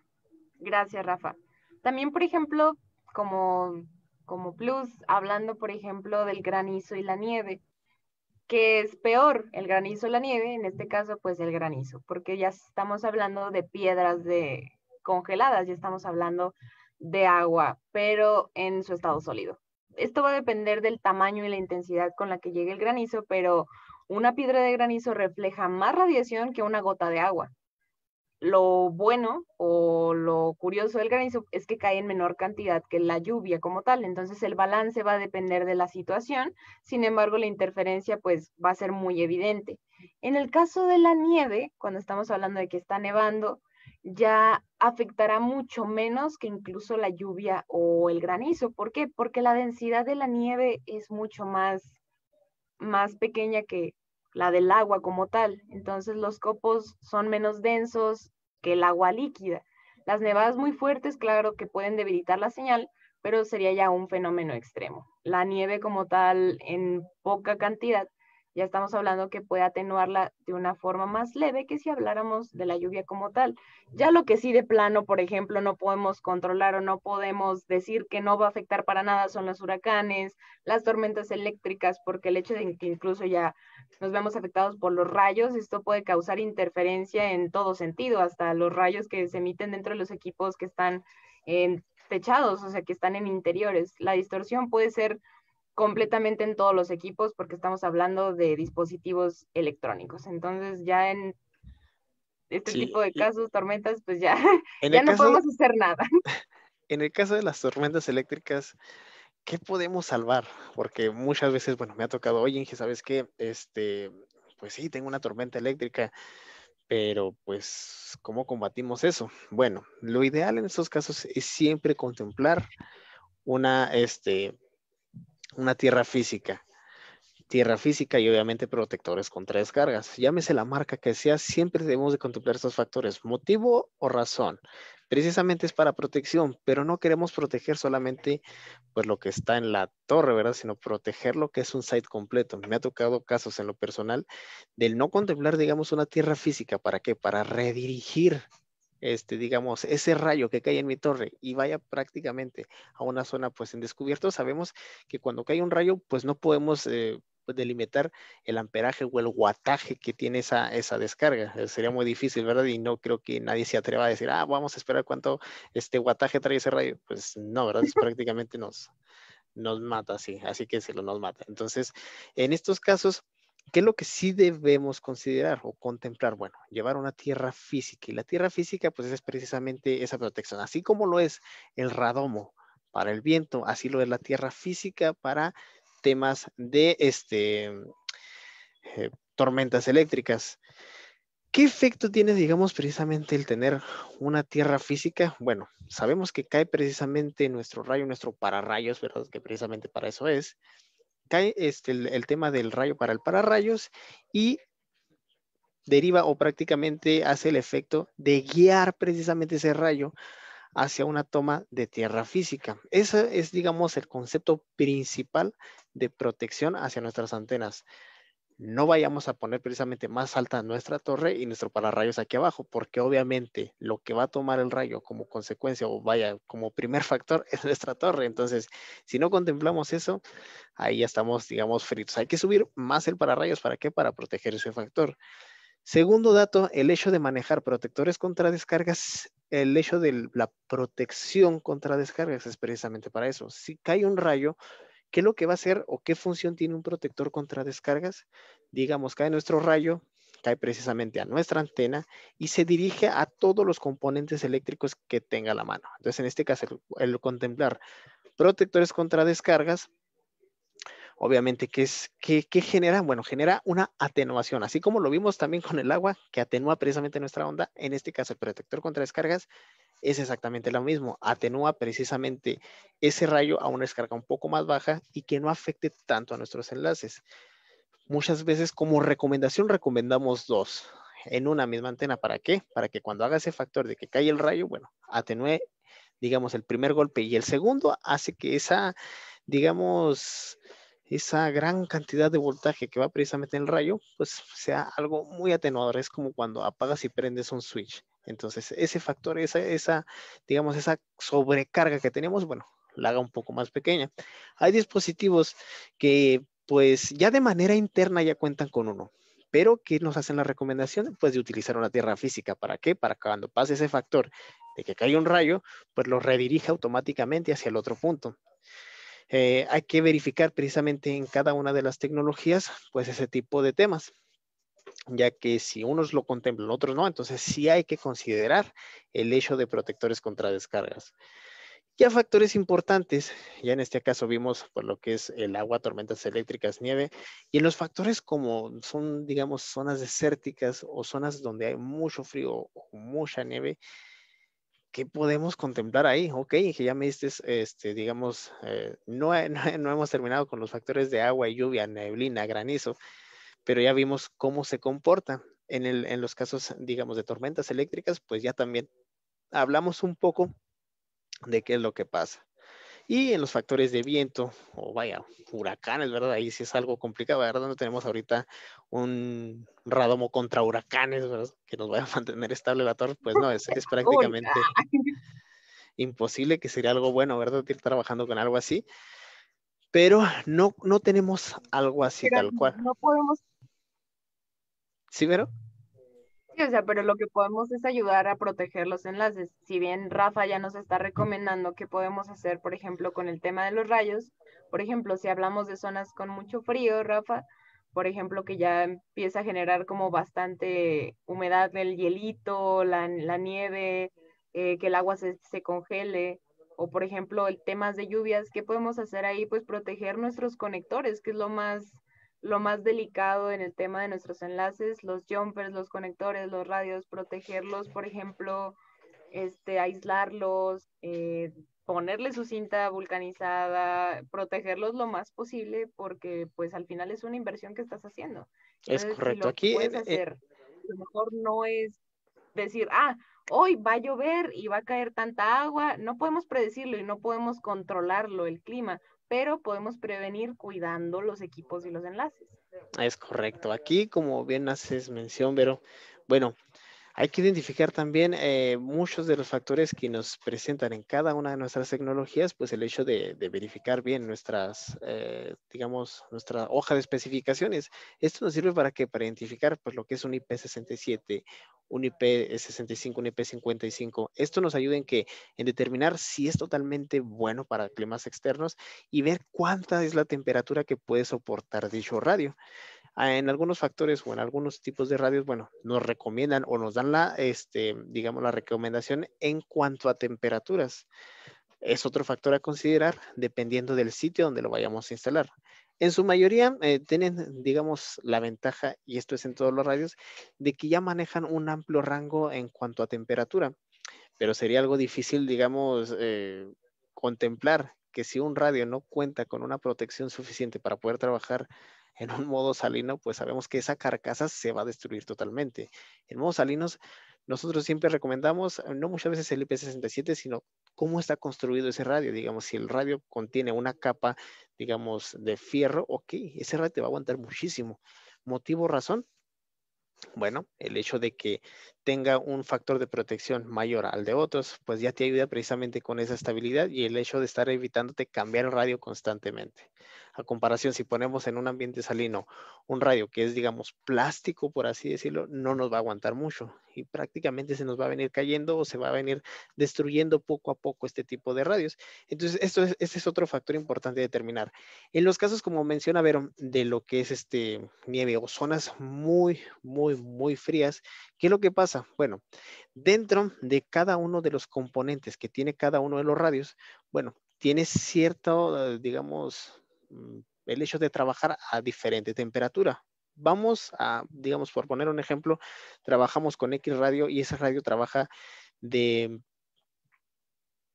Gracias, Rafa. También, por ejemplo, como como plus, hablando por ejemplo del granizo y la nieve. que es peor, el granizo y la nieve? En este caso, pues el granizo, porque ya estamos hablando de piedras de congeladas, ya estamos hablando de agua, pero en su estado sólido. Esto va a depender del tamaño y la intensidad con la que llegue el granizo, pero una piedra de granizo refleja más radiación que una gota de agua. Lo bueno o lo curioso del granizo es que cae en menor cantidad que la lluvia como tal, entonces el balance va a depender de la situación, sin embargo la interferencia pues va a ser muy evidente. En el caso de la nieve, cuando estamos hablando de que está nevando, ya afectará mucho menos que incluso la lluvia o el granizo. ¿Por qué? Porque la densidad de la nieve es mucho más, más pequeña que, la del agua como tal. Entonces los copos son menos densos que el agua líquida. Las nevadas muy fuertes, claro que pueden debilitar la señal, pero sería ya un fenómeno extremo. La nieve como tal en poca cantidad ya estamos hablando que puede atenuarla de una forma más leve que si habláramos de la lluvia como tal. Ya lo que sí de plano, por ejemplo, no podemos controlar o no podemos decir que no va a afectar para nada son los huracanes, las tormentas eléctricas, porque el hecho de que incluso ya nos vemos afectados por los rayos, esto puede causar interferencia en todo sentido, hasta los rayos que se emiten dentro de los equipos que están en techados, o sea, que están en interiores. La distorsión puede ser completamente en todos los equipos porque estamos hablando de dispositivos electrónicos. Entonces ya en este tipo de casos, tormentas, pues ya, ya no podemos hacer nada. En el caso de las tormentas eléctricas, ¿qué podemos salvar? Porque muchas veces, bueno, me ha tocado, oye, Inge, ¿sabes qué? Este, pues sí, tengo una tormenta eléctrica, pero pues, ¿cómo combatimos eso? Bueno, lo ideal en estos casos es siempre contemplar una, este, una tierra física. Tierra física y obviamente protectores contra cargas, Llámese la marca que sea, siempre debemos de contemplar estos factores, motivo o razón. Precisamente es para protección, pero no queremos proteger solamente pues lo que está en la torre, ¿verdad? Sino proteger lo que es un site completo. Me ha tocado casos en lo personal del no contemplar, digamos, una tierra física. ¿Para qué? Para redirigir este, digamos, ese rayo que cae en mi torre y vaya prácticamente a una zona pues en descubierto, sabemos que cuando cae un rayo pues no podemos eh, pues, delimitar el amperaje o el guataje que tiene esa, esa descarga. Eh, sería muy difícil, ¿verdad? Y no creo que nadie se atreva a decir, ah, vamos a esperar cuánto este guataje trae ese rayo. Pues no, ¿verdad? Es prácticamente nos, nos mata, sí. Así que se lo nos mata. Entonces, en estos casos ¿Qué es lo que sí debemos considerar o contemplar? Bueno, llevar una tierra física. Y la tierra física, pues es precisamente esa protección. Así como lo es el radomo para el viento, así lo es la tierra física para temas de este, eh, tormentas eléctricas. ¿Qué efecto tiene, digamos, precisamente el tener una tierra física? Bueno, sabemos que cae precisamente nuestro rayo, nuestro pararrayos, ¿verdad? Que precisamente para eso es cae este, el, el, tema del rayo para el pararrayos y deriva o prácticamente hace el efecto de guiar precisamente ese rayo hacia una toma de tierra física. Ese es, digamos, el concepto principal de protección hacia nuestras antenas no vayamos a poner precisamente más alta nuestra torre y nuestro pararrayos aquí abajo, porque obviamente lo que va a tomar el rayo como consecuencia o vaya como primer factor es nuestra torre. Entonces, si no contemplamos eso, ahí ya estamos, digamos, fritos. Hay que subir más el pararrayos. ¿Para qué? Para proteger ese factor. Segundo dato, el hecho de manejar protectores contra descargas, el hecho de la protección contra descargas es precisamente para eso. Si cae un rayo, ¿Qué es lo que va a hacer o qué función tiene un protector contra descargas? Digamos, cae nuestro rayo, cae precisamente a nuestra antena y se dirige a todos los componentes eléctricos que tenga la mano. Entonces, en este caso, el, contemplar protectores contra descargas, obviamente, ¿qué, es, qué, qué genera? Bueno, genera una atenuación, así como lo vimos también con el agua, que atenúa precisamente nuestra onda, en este caso el protector contra descargas es exactamente lo mismo. Atenúa precisamente ese rayo a una descarga un poco más baja y que no afecte tanto a nuestros enlaces. Muchas veces como recomendación recomendamos dos en una misma antena. ¿Para qué? Para que cuando haga ese factor de que cae el rayo, bueno, atenúe, digamos, el primer golpe y el segundo hace que esa, digamos, esa gran cantidad de voltaje que va precisamente en el rayo, pues sea algo muy atenuador. Es como cuando apagas y prendes un switch. Entonces, ese factor, esa, esa, digamos, esa sobrecarga que tenemos, bueno, la haga un poco más pequeña. Hay dispositivos que, pues, ya de manera interna ya cuentan con uno, pero que nos hacen la recomendación, pues, de utilizar una tierra física. ¿Para qué? Para que cuando pase ese factor de que cae un rayo, pues lo redirija automáticamente hacia el otro punto. Eh, hay que verificar precisamente en cada una de las tecnologías, pues, ese tipo de temas ya que si unos lo contemplan, otros no, entonces sí hay que considerar el hecho de protectores contra descargas. Ya factores importantes, ya en este caso vimos por lo que es el agua, tormentas eléctricas, nieve, y en los factores como son, digamos, zonas desérticas o zonas donde hay mucho frío o mucha nieve, ¿qué podemos contemplar ahí? Ok, que ya me diste, este, digamos, eh, no, no, no hemos terminado con los factores de agua, lluvia, neblina, granizo, pero ya vimos cómo se comporta. En, el, en los casos, digamos, de tormentas eléctricas, pues ya también hablamos un poco de qué es lo que pasa. Y en los factores de viento, o vaya, huracanes, ¿verdad? Ahí sí es algo complicado, ¿verdad? No tenemos ahorita un radomo contra huracanes, ¿verdad? Que nos vaya a mantener estable la torre, pues no, es, prácticamente imposible, que sería algo bueno, ¿verdad? Ir trabajando con algo así. Pero no, no tenemos algo así tal cual. No podemos ¿Sí, Sí, o sea, pero lo que podemos es ayudar a proteger los enlaces. Si bien Rafa ya nos está recomendando qué podemos hacer, por ejemplo, con el tema de los rayos, por ejemplo, si hablamos de zonas con mucho frío, Rafa, por ejemplo, que ya empieza a generar como bastante humedad del hielito, la, nieve, eh, que el agua se, congele, o por ejemplo, el tema de lluvias, ¿qué podemos hacer ahí? Pues proteger nuestros conectores, que es lo más lo más delicado en el tema de nuestros enlaces, los jumpers, los conectores, los radios, protegerlos, por ejemplo, este, aislarlos, eh, ponerle su cinta vulcanizada, protegerlos lo más posible, porque pues al final es una inversión que estás haciendo. es correcto. Aquí eh, eh, hacer, lo mejor no es decir, ah, hoy va a llover y va a caer tanta agua, no podemos predecirlo y no podemos controlarlo el clima, pero podemos prevenir cuidando los equipos y los enlaces. Es correcto. Aquí, como bien haces mención, pero bueno, hay que identificar también eh, muchos de los factores que nos presentan en cada una de nuestras tecnologías, pues el hecho de, verificar bien nuestras, eh, digamos, nuestra hoja de especificaciones. Esto nos sirve para que para identificar pues lo que es un IP67, un IP65, un IP55. Esto nos ayuda en que en determinar si es totalmente bueno para climas externos y ver cuánta es la temperatura que puede soportar dicho radio en algunos factores o en algunos tipos de radios, bueno, nos recomiendan o nos dan la, este, digamos, la recomendación en cuanto a temperaturas. Es otro factor a considerar dependiendo del sitio donde lo vayamos a instalar. En su mayoría eh, tienen, digamos, la ventaja, y esto es en todos los radios, de que ya manejan un amplio rango en cuanto a temperatura, pero sería algo difícil, digamos, eh, contemplar que si un radio no cuenta con una protección suficiente para poder trabajar en un modo salino, pues sabemos que esa carcasa se va a destruir totalmente. En modo salinos, nosotros siempre recomendamos, eh, no muchas veces el IP67, sino cómo está construido ese radio. Digamos, si el radio contiene una capa, digamos, de fierro, ok, ese radio te va a aguantar muchísimo. ¿Motivo, razón? Bueno, el hecho de que tenga un factor de protección mayor al de otros, pues ya te ayuda precisamente con esa estabilidad y el hecho de estar evitándote cambiar el radio constantemente comparación, si ponemos en un ambiente salino un radio que es, digamos, plástico, por así decirlo, no nos va a aguantar mucho y prácticamente se nos va a venir cayendo o se va a venir destruyendo poco a poco este tipo de radios. Entonces, esto es, este es otro factor importante de determinar. En los casos, como menciona Vero, de lo que es este nieve o zonas muy, muy, muy frías, ¿qué es lo que pasa? Bueno, dentro de cada uno de los componentes que tiene cada uno de los radios, bueno, tiene cierto, digamos, Mm, el hecho de trabajar a diferente temperatura. Vamos a, digamos, por poner un ejemplo, trabajamos con X radio y esa radio trabaja de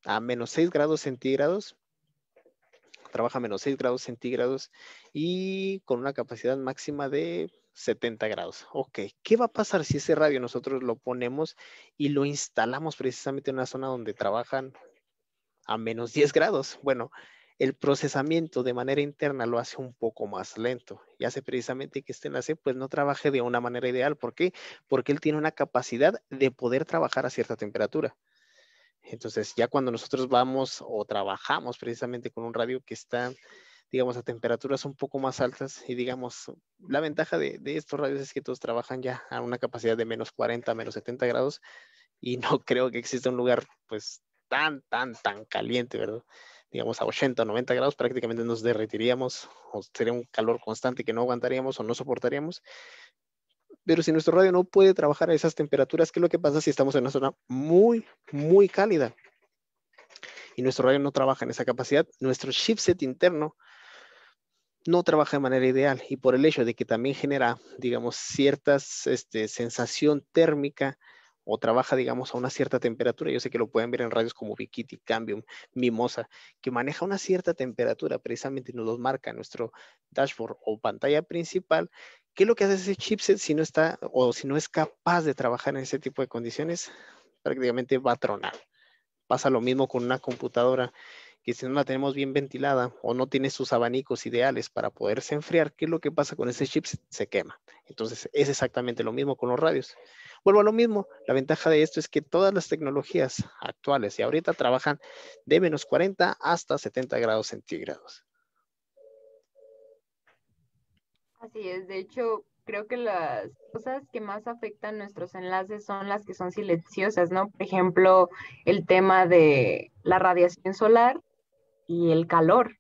a menos 6 grados centígrados, trabaja a menos 6 grados centígrados y con una capacidad máxima de 70 grados. Ok, ¿qué va a pasar si ese radio nosotros lo ponemos y lo instalamos precisamente en una zona donde trabajan a menos 10 grados? Bueno, el procesamiento de manera interna lo hace un poco más lento y hace precisamente que este enlace pues no trabaje de una manera ideal. ¿Por qué? Porque él tiene una capacidad de poder trabajar a cierta temperatura. Entonces ya cuando nosotros vamos o trabajamos precisamente con un radio que está digamos, a temperaturas un poco más altas. Y digamos, la ventaja de, estos radios es que todos trabajan ya a una capacidad de menos 40, menos 70 grados. Y no creo que exista un lugar, pues, tan, tan, tan caliente, ¿verdad? digamos, a 80 o 90 grados, prácticamente nos derretiríamos o sería un calor constante que no aguantaríamos o no soportaríamos. Pero si nuestro radio no puede trabajar a esas temperaturas, ¿qué es lo que pasa si estamos en una zona muy, muy cálida? Y nuestro radio no trabaja en esa capacidad, nuestro chipset interno no trabaja de manera ideal y por el hecho de que también genera, digamos, ciertas este, sensación térmica o trabaja, digamos, a una cierta temperatura. Yo sé que lo pueden ver en radios como Vikiti, Cambium, Mimosa, que maneja una cierta temperatura, precisamente nos los marca nuestro dashboard o pantalla principal. ¿Qué es lo que hace ese chipset si no está o si no es capaz de trabajar en ese tipo de condiciones? Prácticamente va a tronar. Pasa lo mismo con una computadora que si no la tenemos bien ventilada o no tiene sus abanicos ideales para poderse enfriar, ¿qué es lo que pasa con ese chipset? Se quema. Entonces es exactamente lo mismo con los radios. Vuelvo a lo mismo, la ventaja de esto es que todas las tecnologías actuales y ahorita trabajan de menos 40 hasta 70 grados centígrados. Así es, de hecho, creo que las cosas que más afectan nuestros enlaces son las que son silenciosas, ¿no? Por ejemplo, el tema de la radiación solar y el calor.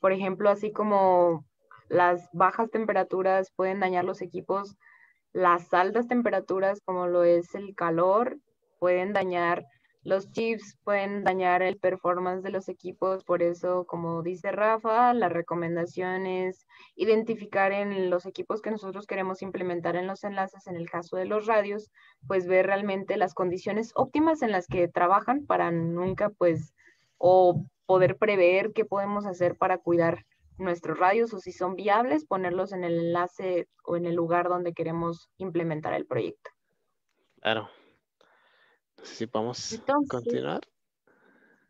Por ejemplo, así como las bajas temperaturas pueden dañar los equipos, las altas temperaturas como lo es el calor pueden dañar los chips, pueden dañar el performance de los equipos. Por eso, como dice Rafa, la recomendación es identificar en los equipos que nosotros queremos implementar en los enlaces, en el caso de los radios, pues ver realmente las condiciones óptimas en las que trabajan para nunca, pues, o poder prever qué podemos hacer para cuidar nuestros radios o si son viables, ponerlos en el enlace o en el lugar donde queremos implementar el proyecto. Claro. si podemos continuar.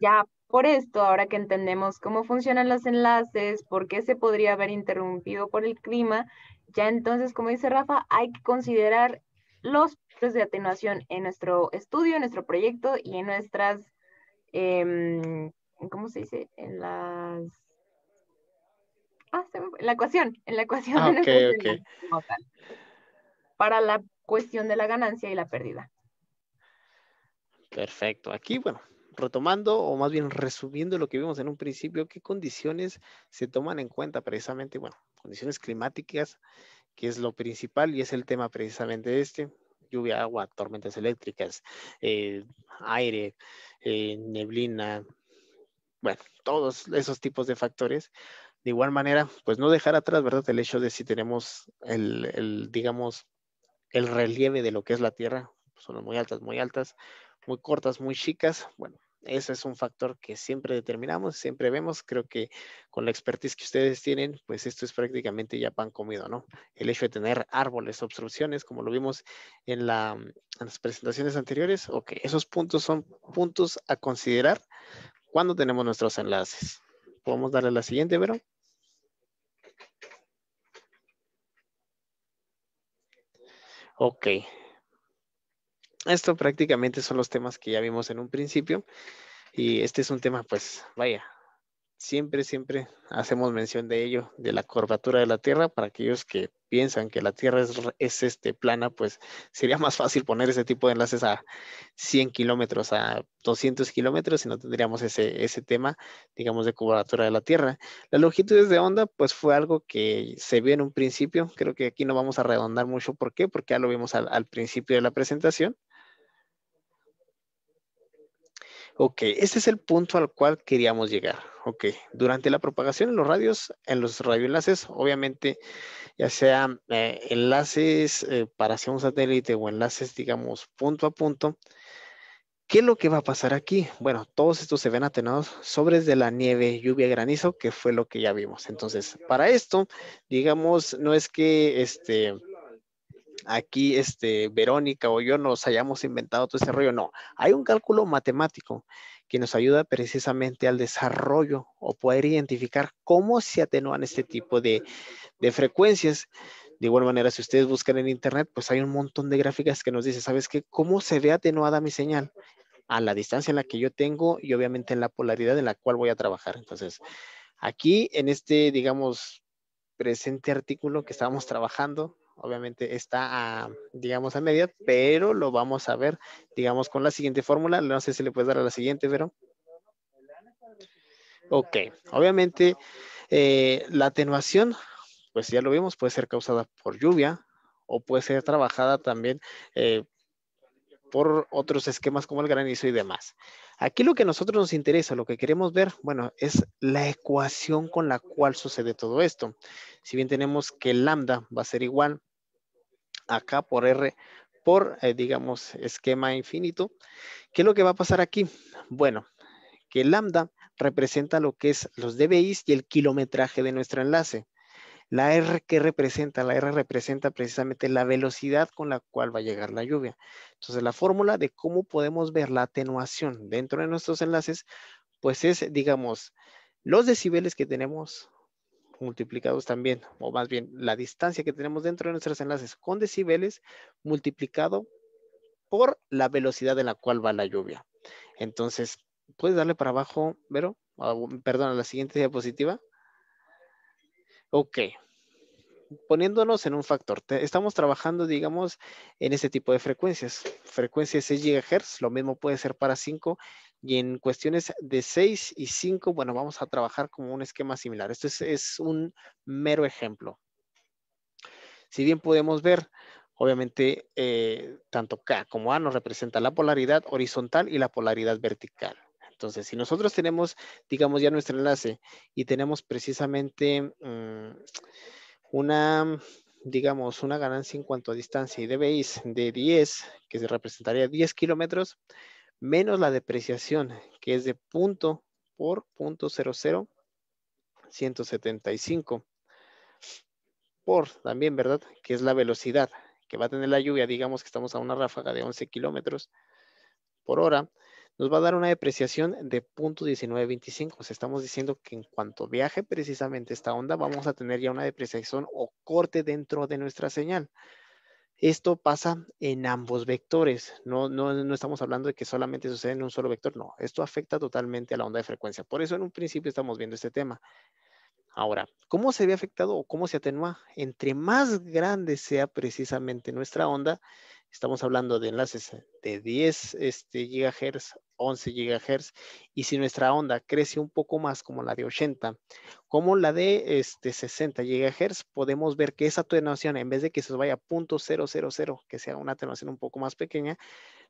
Ya por esto, ahora que entendemos cómo funcionan los enlaces, por qué se podría haber interrumpido por el clima, ya entonces, como dice Rafa, hay que considerar los puntos de atenuación en nuestro estudio, en nuestro proyecto y en nuestras, em, ¿cómo se dice? En las Ah, se La ecuación, en la ecuación. Ah, Para la cuestión de la ganancia y la pérdida. Perfecto. Aquí, bueno, retomando o más bien resumiendo lo que vimos en un principio, ¿qué condiciones se toman en cuenta precisamente? Bueno, condiciones climáticas, que es lo principal y es el tema precisamente de este. Lluvia, agua, tormentas eléctricas, eh, aire, eh, neblina, bueno, todos esos tipos de factores de igual manera, pues no dejar atrás, ¿verdad? El hecho de si tenemos el, digamos, el relieve de lo que es la Tierra, Son muy altas, muy altas, muy cortas, muy chicas, bueno, ese es un factor que siempre determinamos, siempre vemos. Creo que con la expertise que ustedes tienen, pues esto es prácticamente ya pan comido, ¿no? El hecho de tener árboles, obstrucciones, como lo vimos en, las presentaciones anteriores, ok, esos puntos son puntos a considerar cuando tenemos nuestros enlaces. ¿Podemos darle la siguiente, Vero? Ok. Esto prácticamente son los temas que ya vimos en un principio. Y este es un tema, pues, vaya, siempre, siempre hacemos mención de ello, de la curvatura de la Tierra, para aquellos que piensan que la Tierra es, este, plana, pues sería más fácil poner ese tipo de enlaces a 100 kilómetros, a 200 kilómetros, si no tendríamos ese, tema, digamos, de curvatura de la Tierra. Las longitudes de onda, pues fue algo que se vio en un principio, creo que aquí no vamos a redondar mucho, ¿por qué? Porque ya lo vimos al principio de la presentación. Ok, este es el punto al cual queríamos llegar. Ok, durante la propagación en los radios, en los radioenlaces, obviamente, ya sea eh, enlaces eh, para hacer un satélite o enlaces, digamos, punto a punto, ¿qué es lo que va a pasar aquí? Bueno, todos estos se ven atenados sobre de la nieve, lluvia, granizo, que fue lo que ya vimos. Entonces, para esto, digamos, no es que este aquí este, Verónica o yo nos hayamos inventado todo ese rollo. No, hay un cálculo matemático que nos ayuda precisamente al desarrollo o poder identificar cómo se atenúan este tipo de, frecuencias. De igual manera, si ustedes buscan en internet, pues hay un montón de gráficas que nos dice, ¿sabes qué? ¿Cómo se ve atenuada mi señal? A la distancia en la que yo tengo y obviamente en la polaridad en la cual voy a trabajar. Entonces, aquí en este, digamos, presente artículo que estábamos trabajando, Obviamente está, a, digamos, a media, pero lo vamos a ver, digamos, con la siguiente fórmula. No sé si le puedes dar a la siguiente, pero... Ok, obviamente eh, la atenuación, pues ya lo vimos, puede ser causada por lluvia o puede ser trabajada también eh, por otros esquemas como el granizo y demás. Aquí lo que nosotros nos interesa, lo que queremos ver, bueno, es la ecuación con la cual sucede todo esto. Si bien tenemos que lambda va a ser igual acá por R por, eh, digamos, esquema infinito, ¿qué es lo que va a pasar aquí? Bueno, que lambda representa lo que es los DBIs y el kilometraje de nuestro enlace. La R que representa, la R representa precisamente la velocidad con la cual va a llegar la lluvia. Entonces la fórmula de cómo podemos ver la atenuación dentro de nuestros enlaces, pues es, digamos, los decibeles que tenemos multiplicados también, o más bien la distancia que tenemos dentro de nuestros enlaces con decibeles multiplicado por la velocidad de la cual va la lluvia. Entonces, ¿puedes darle para abajo, pero, ah, perdón, a la siguiente diapositiva. Ok. Poniéndonos en un factor, estamos trabajando, digamos, en este tipo de frecuencias. Frecuencia de 6 GHz, lo mismo puede ser para 5 y en cuestiones de 6 y 5, bueno, vamos a trabajar como un esquema similar. Esto es, un mero ejemplo. Si bien podemos ver, obviamente, eh, tanto K como A nos representa la polaridad horizontal y la polaridad vertical. Entonces, si nosotros tenemos, digamos, ya nuestro enlace y tenemos precisamente mm, una, digamos, una ganancia en cuanto a distancia y DBIs de 10, que se representaría 10 kilómetros, menos la depreciación, que es de punto por punto 00, 175 por también, ¿verdad? Que es la velocidad que va a tener la lluvia, digamos que estamos a una ráfaga de 11 kilómetros por hora, nos va a dar una depreciación de 0.1925. O sea, estamos diciendo que en cuanto viaje precisamente esta onda, vamos a tener ya una depreciación o corte dentro de nuestra señal. Esto pasa en ambos vectores. No, no, estamos hablando de que solamente sucede en un solo vector. No, esto afecta totalmente a la onda de frecuencia. Por eso en un principio estamos viendo este tema. Ahora, ¿cómo se ve afectado o cómo se atenúa? Entre más grande sea precisamente nuestra onda, estamos hablando de enlaces de 10 este, 11 GHz y si nuestra onda crece un poco más como la de 80, como la de este, 60 GHz, podemos ver que esa atenuación, en vez de que se vaya a .000, que sea una atenuación un poco más pequeña,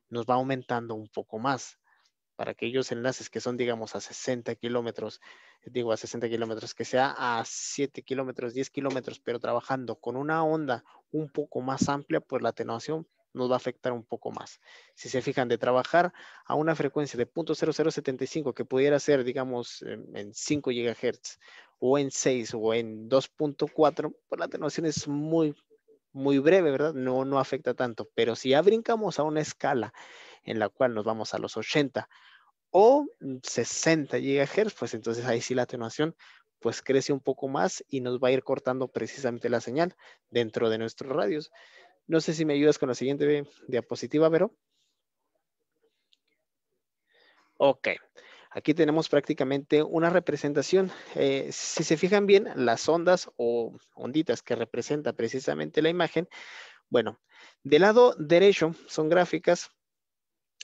nos va aumentando un poco más para aquellos enlaces que son, digamos, a 60 kilómetros, digo, a 60 kilómetros, que sea a 7 kilómetros, 10 kilómetros, pero trabajando con una onda un poco más amplia, pues la atenuación nos va a afectar un poco más. Si se fijan, de trabajar a una frecuencia de 0.0075 que pudiera ser, digamos, en 5 GHz o en 6 o en 2.4, pues la atenuación es muy, muy breve, ¿verdad? No, no afecta tanto. Pero si ya brincamos a una escala en la cual nos vamos a los 80 o 60 GHz, pues entonces ahí sí la atenuación pues crece un poco más y nos va a ir cortando precisamente la señal dentro de nuestros radios. No sé si me ayudas con la siguiente diapositiva, pero, Ok. Aquí tenemos prácticamente una representación. Eh, si se fijan bien, las ondas o onditas que representa precisamente la imagen, bueno, del lado derecho son gráficas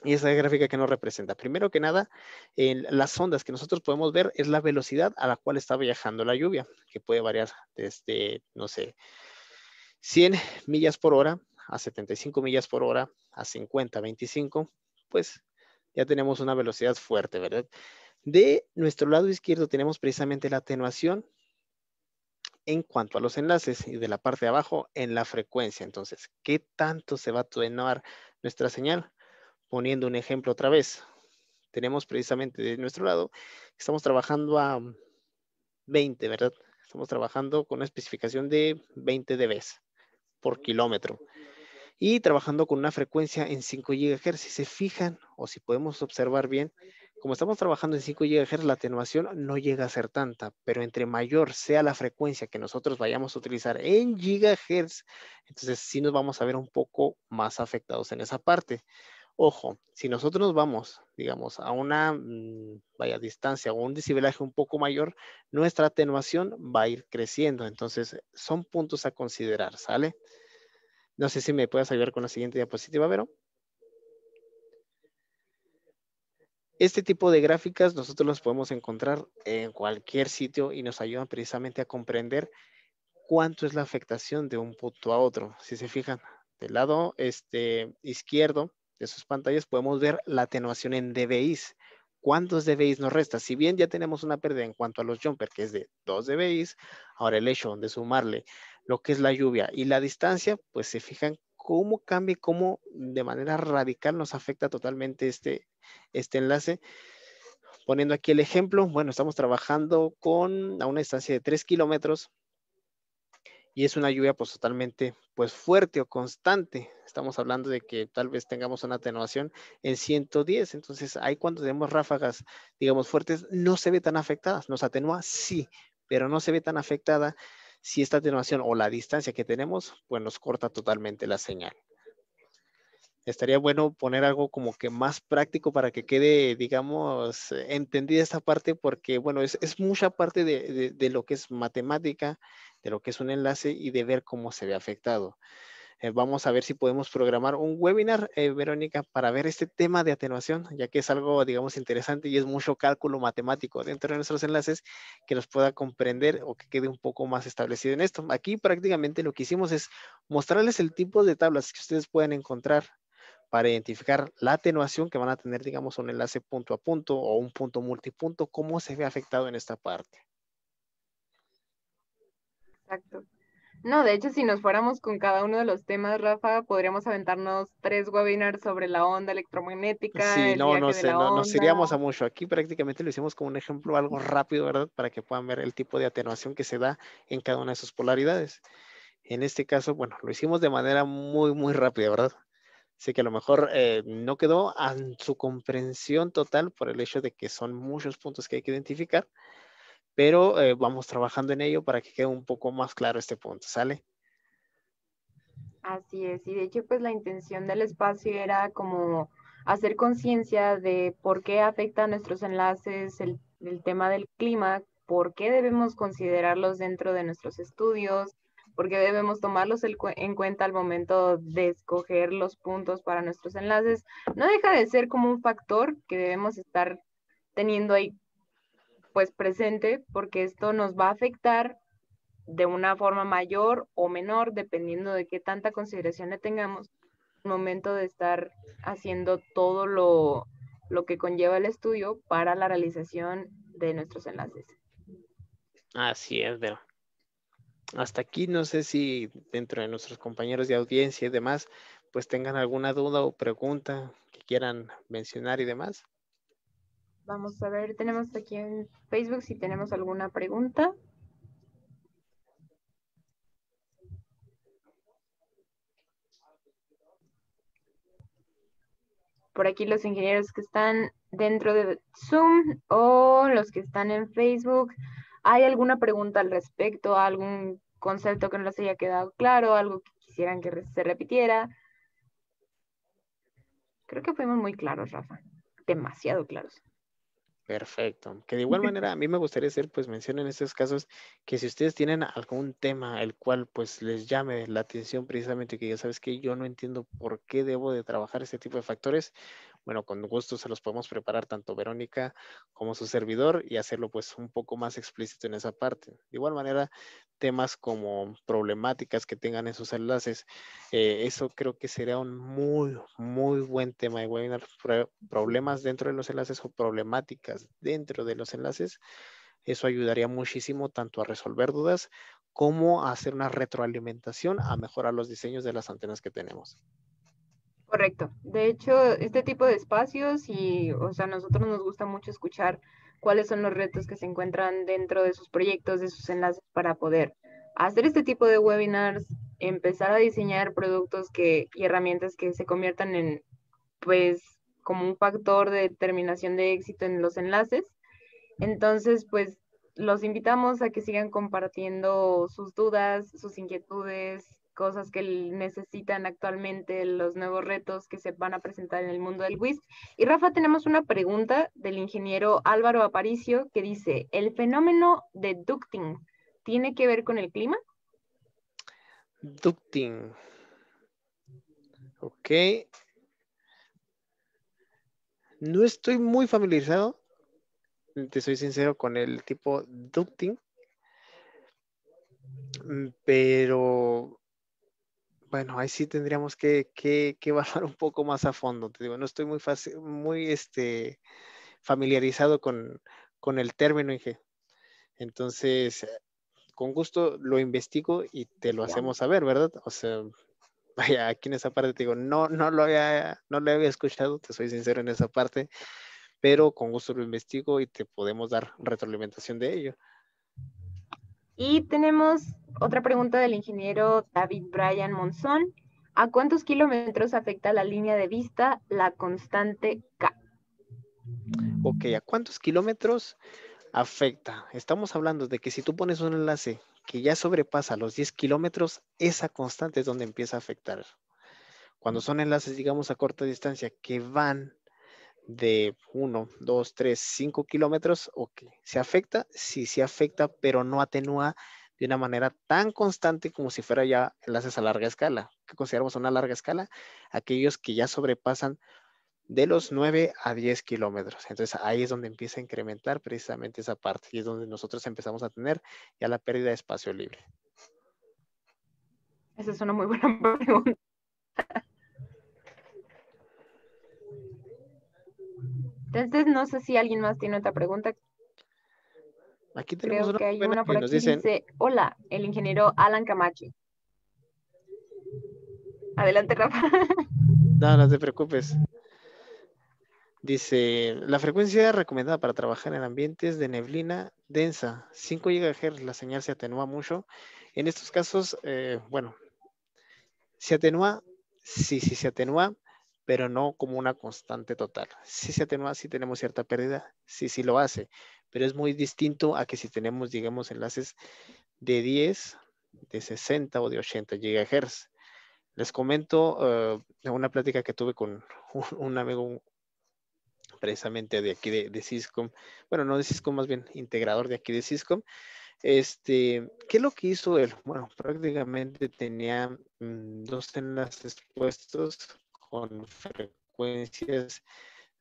y esa gráfica que nos representa. Primero que nada, en las ondas que nosotros podemos ver es la velocidad a la cual está viajando la lluvia, que puede variar desde, no sé, 100 millas por hora a 75 millas por hora a 50, 25, pues ya tenemos una velocidad fuerte, ¿verdad? De nuestro lado izquierdo tenemos precisamente la atenuación en cuanto a los enlaces y de la parte de abajo en la frecuencia. Entonces, ¿qué tanto se va a atenuar nuestra señal? Poniendo un ejemplo otra vez, tenemos precisamente de nuestro lado, estamos trabajando a 20, ¿verdad? Estamos trabajando con una especificación de 20 dBs por kilómetro y trabajando con una frecuencia en 5 GHz. Si se fijan o si podemos observar bien, como estamos trabajando en 5 GHz, la atenuación no llega a ser tanta, pero entre mayor sea la frecuencia que nosotros vayamos a utilizar en GHz, entonces sí nos vamos a ver un poco más afectados en esa parte. Ojo, si nosotros vamos, digamos, a una mm, vaya distancia o un decibelaje un poco mayor, nuestra atenuación va a ir creciendo. Entonces, son puntos a considerar, ¿sale? No sé si me puedes ayudar con la siguiente diapositiva, pero... Este tipo de gráficas nosotros las podemos encontrar en cualquier sitio y nos ayudan precisamente a comprender cuánto es la afectación de un punto a otro. Si se fijan, del lado este, izquierdo de sus pantallas podemos ver la atenuación en dBIs. ¿Cuántos dBIs nos resta? Si bien ya tenemos una pérdida en cuanto a los jumper, que es de 2 dBIs, ahora el hecho de sumarle lo que es la lluvia y la distancia, pues se fijan cómo cambia y cómo de manera radical nos afecta totalmente este, este enlace. Poniendo aquí el ejemplo, bueno, estamos trabajando con a una distancia de 3 kilómetros y es una lluvia pues totalmente pues fuerte o constante. Estamos hablando de que tal vez tengamos una atenuación en 110, entonces ahí cuando tenemos ráfagas, digamos, fuertes, no se ve tan afectadas, nos atenúa, sí, pero no se ve tan afectada si esta atenuación o la distancia que tenemos, pues nos corta totalmente la señal. Estaría bueno poner algo como que más práctico para que quede, digamos, entendida esta parte, porque, bueno, es, mucha parte de lo que es matemática, de lo que es un enlace y de ver cómo se ve afectado. Eh, vamos a ver si podemos programar un webinar, eh, Verónica, para ver este tema de atenuación, ya que es algo, digamos, interesante y es mucho cálculo matemático dentro de nuestros enlaces que nos pueda comprender o que quede un poco más establecido en esto. Aquí prácticamente lo que hicimos es mostrarles el tipo de tablas que ustedes pueden encontrar para identificar la atenuación que van a tener, digamos, un enlace punto a punto o un punto multipunto, cómo se ve afectado en esta parte. Exacto. No, de hecho, si nos fuéramos con cada uno de los temas, Rafa, podríamos aventarnos tres webinars sobre la onda electromagnética. Sí, no, no sé, nos iríamos a mucho. Aquí prácticamente lo hicimos como un ejemplo, algo rápido, ¿verdad? Para que puedan ver el tipo de atenuación que se da en cada una de sus polaridades. En este caso, bueno, lo hicimos de manera muy, muy rápida, ¿verdad? Así que a lo mejor eh, no quedó a su comprensión total por el hecho de que son muchos puntos que hay que identificar pero eh, vamos trabajando en ello para que quede un poco más claro este punto, ¿sale? Así es, y de hecho pues la intención del espacio era como hacer conciencia de por qué afecta a nuestros enlaces el, tema del clima, por qué debemos considerarlos dentro de nuestros estudios, por qué debemos tomarlos en cuenta al momento de escoger los puntos para nuestros enlaces. No deja de ser como un factor que debemos estar teniendo ahí pues presente, porque esto nos va a afectar de una forma mayor o menor, dependiendo de qué tanta consideración le tengamos, el momento de estar haciendo todo lo, lo que conlleva el estudio para la realización de nuestros enlaces. Así es, pero Hasta aquí, no sé si dentro de nuestros compañeros de audiencia y demás, pues tengan alguna duda o pregunta que quieran mencionar y demás. Vamos a ver, tenemos aquí en Facebook si tenemos alguna pregunta. Por aquí los ingenieros que están dentro de Zoom o los que están en Facebook, ¿hay alguna pregunta al respecto? ¿Algún concepto que no les haya quedado claro? ¿Algo que quisieran que se repitiera? Creo que fuimos muy claros, Rafa. Demasiado claros. Perfecto. Que de igual manera a mí me gustaría hacer pues mención en estos casos que si ustedes tienen algún tema el cual pues les llame la atención precisamente que ya sabes que yo no entiendo por qué debo de trabajar este tipo de factores, bueno, con gusto se los podemos preparar tanto Verónica como su servidor y hacerlo pues un poco más explícito en esa parte. De igual manera, temas como problemáticas que tengan en sus enlaces, eh, eso creo que sería un muy, muy buen tema de webinar, problemas dentro de los enlaces o problemáticas dentro de los enlaces. Eso ayudaría muchísimo tanto a resolver dudas como a hacer una retroalimentación a mejorar los diseños de las antenas que tenemos. Correcto. De hecho, este tipo de espacios y, o sea, nosotros nos gusta mucho escuchar cuáles son los retos que se encuentran dentro de sus proyectos, de sus enlaces para poder hacer este tipo de webinars, empezar a diseñar productos que, y herramientas que se conviertan en, pues, como un factor de determinación de éxito en los enlaces. Entonces, pues, los invitamos a que sigan compartiendo sus dudas, sus inquietudes, cosas que necesitan actualmente, los nuevos retos que se van a presentar en el mundo del WISC. Y Rafa, tenemos una pregunta del ingeniero Álvaro Aparicio que dice, ¿el fenómeno de ducting tiene que ver con el clima? Ducting. Ok. No estoy muy familiarizado, te soy sincero, con el tipo ducting, mm, pero bueno, ahí sí tendríamos que, que, que, bajar un poco más a fondo. Te digo, no estoy muy, fácil, muy este, familiarizado con, con el término, Entonces, eh, con gusto lo investigo y te lo hacemos saber, ¿verdad? O sea, vaya, aquí en esa parte te digo, no, no lo había, no lo había escuchado, te soy sincero en esa parte, pero con gusto lo investigo y te podemos dar retroalimentación de ello. Y tenemos otra pregunta del ingeniero David Bryan Monzón. ¿A cuántos kilómetros afecta la línea de vista la constante K? Ok, ¿a cuántos kilómetros afecta? Estamos hablando de que si tú pones un enlace que ya sobrepasa los 10 kilómetros, esa constante es donde empieza a afectar. Cuando son enlaces, digamos, a corta distancia, que van de 1, 2, 3, 5 kilómetros, ok, ¿se afecta? Sí, se afecta, pero no atenúa de una manera tan constante como si fuera ya enlaces a larga escala. ¿Qué consideramos una larga escala? Aquellos que ya sobrepasan de los 9 a 10 kilómetros. Entonces ahí es donde empieza a incrementar precisamente esa parte y es donde nosotros empezamos a tener ya la pérdida de espacio libre. Esa es una muy buena pregunta. Entonces, no sé si alguien más tiene otra pregunta. Aquí tenemos Creo una que hay una por aquí. Dice, hola, el ingeniero Alan Camacho. Adelante, Rafa. No, no te preocupes. Dice, la frecuencia recomendada para trabajar en ambientes de neblina densa, 5 GHz, la señal se atenúa mucho. En estos casos, eh, bueno, se atenúa, sí, sí, se atenúa pero no como una constante total. Si se atenúa, si tenemos cierta pérdida, sí, sí lo hace, pero es muy distinto a que si tenemos, digamos, enlaces de 10, de 60 o de 80 GHz. Les comento eh, una plática que tuve con un, amigo precisamente de aquí de, Cisco, bueno, no de Cisco, más bien integrador de aquí de Cisco. Este, ¿qué es lo que hizo él? Bueno, prácticamente tenía mm, dos enlaces puestos con frecuencias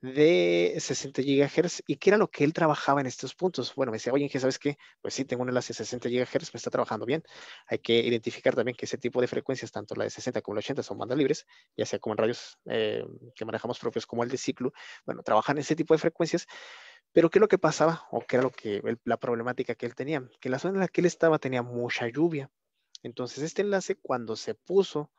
de 60 GHz y qué era lo que él trabajaba en estos puntos. Bueno, me decía, oye, ¿sabes qué? Pues sí, tengo un enlace de 60 GHz, me está trabajando bien. Hay que identificar también que ese tipo de frecuencias, tanto la de 60 como la de 80, son bandas libres, ya sea como en radios eh, que manejamos propios como el de ciclo. Bueno, trabajan ese tipo de frecuencias. Pero ¿qué es lo que pasaba? ¿O qué era lo que, la problemática que él tenía? Que la zona en la que él estaba tenía mucha lluvia. Entonces, este enlace cuando se puso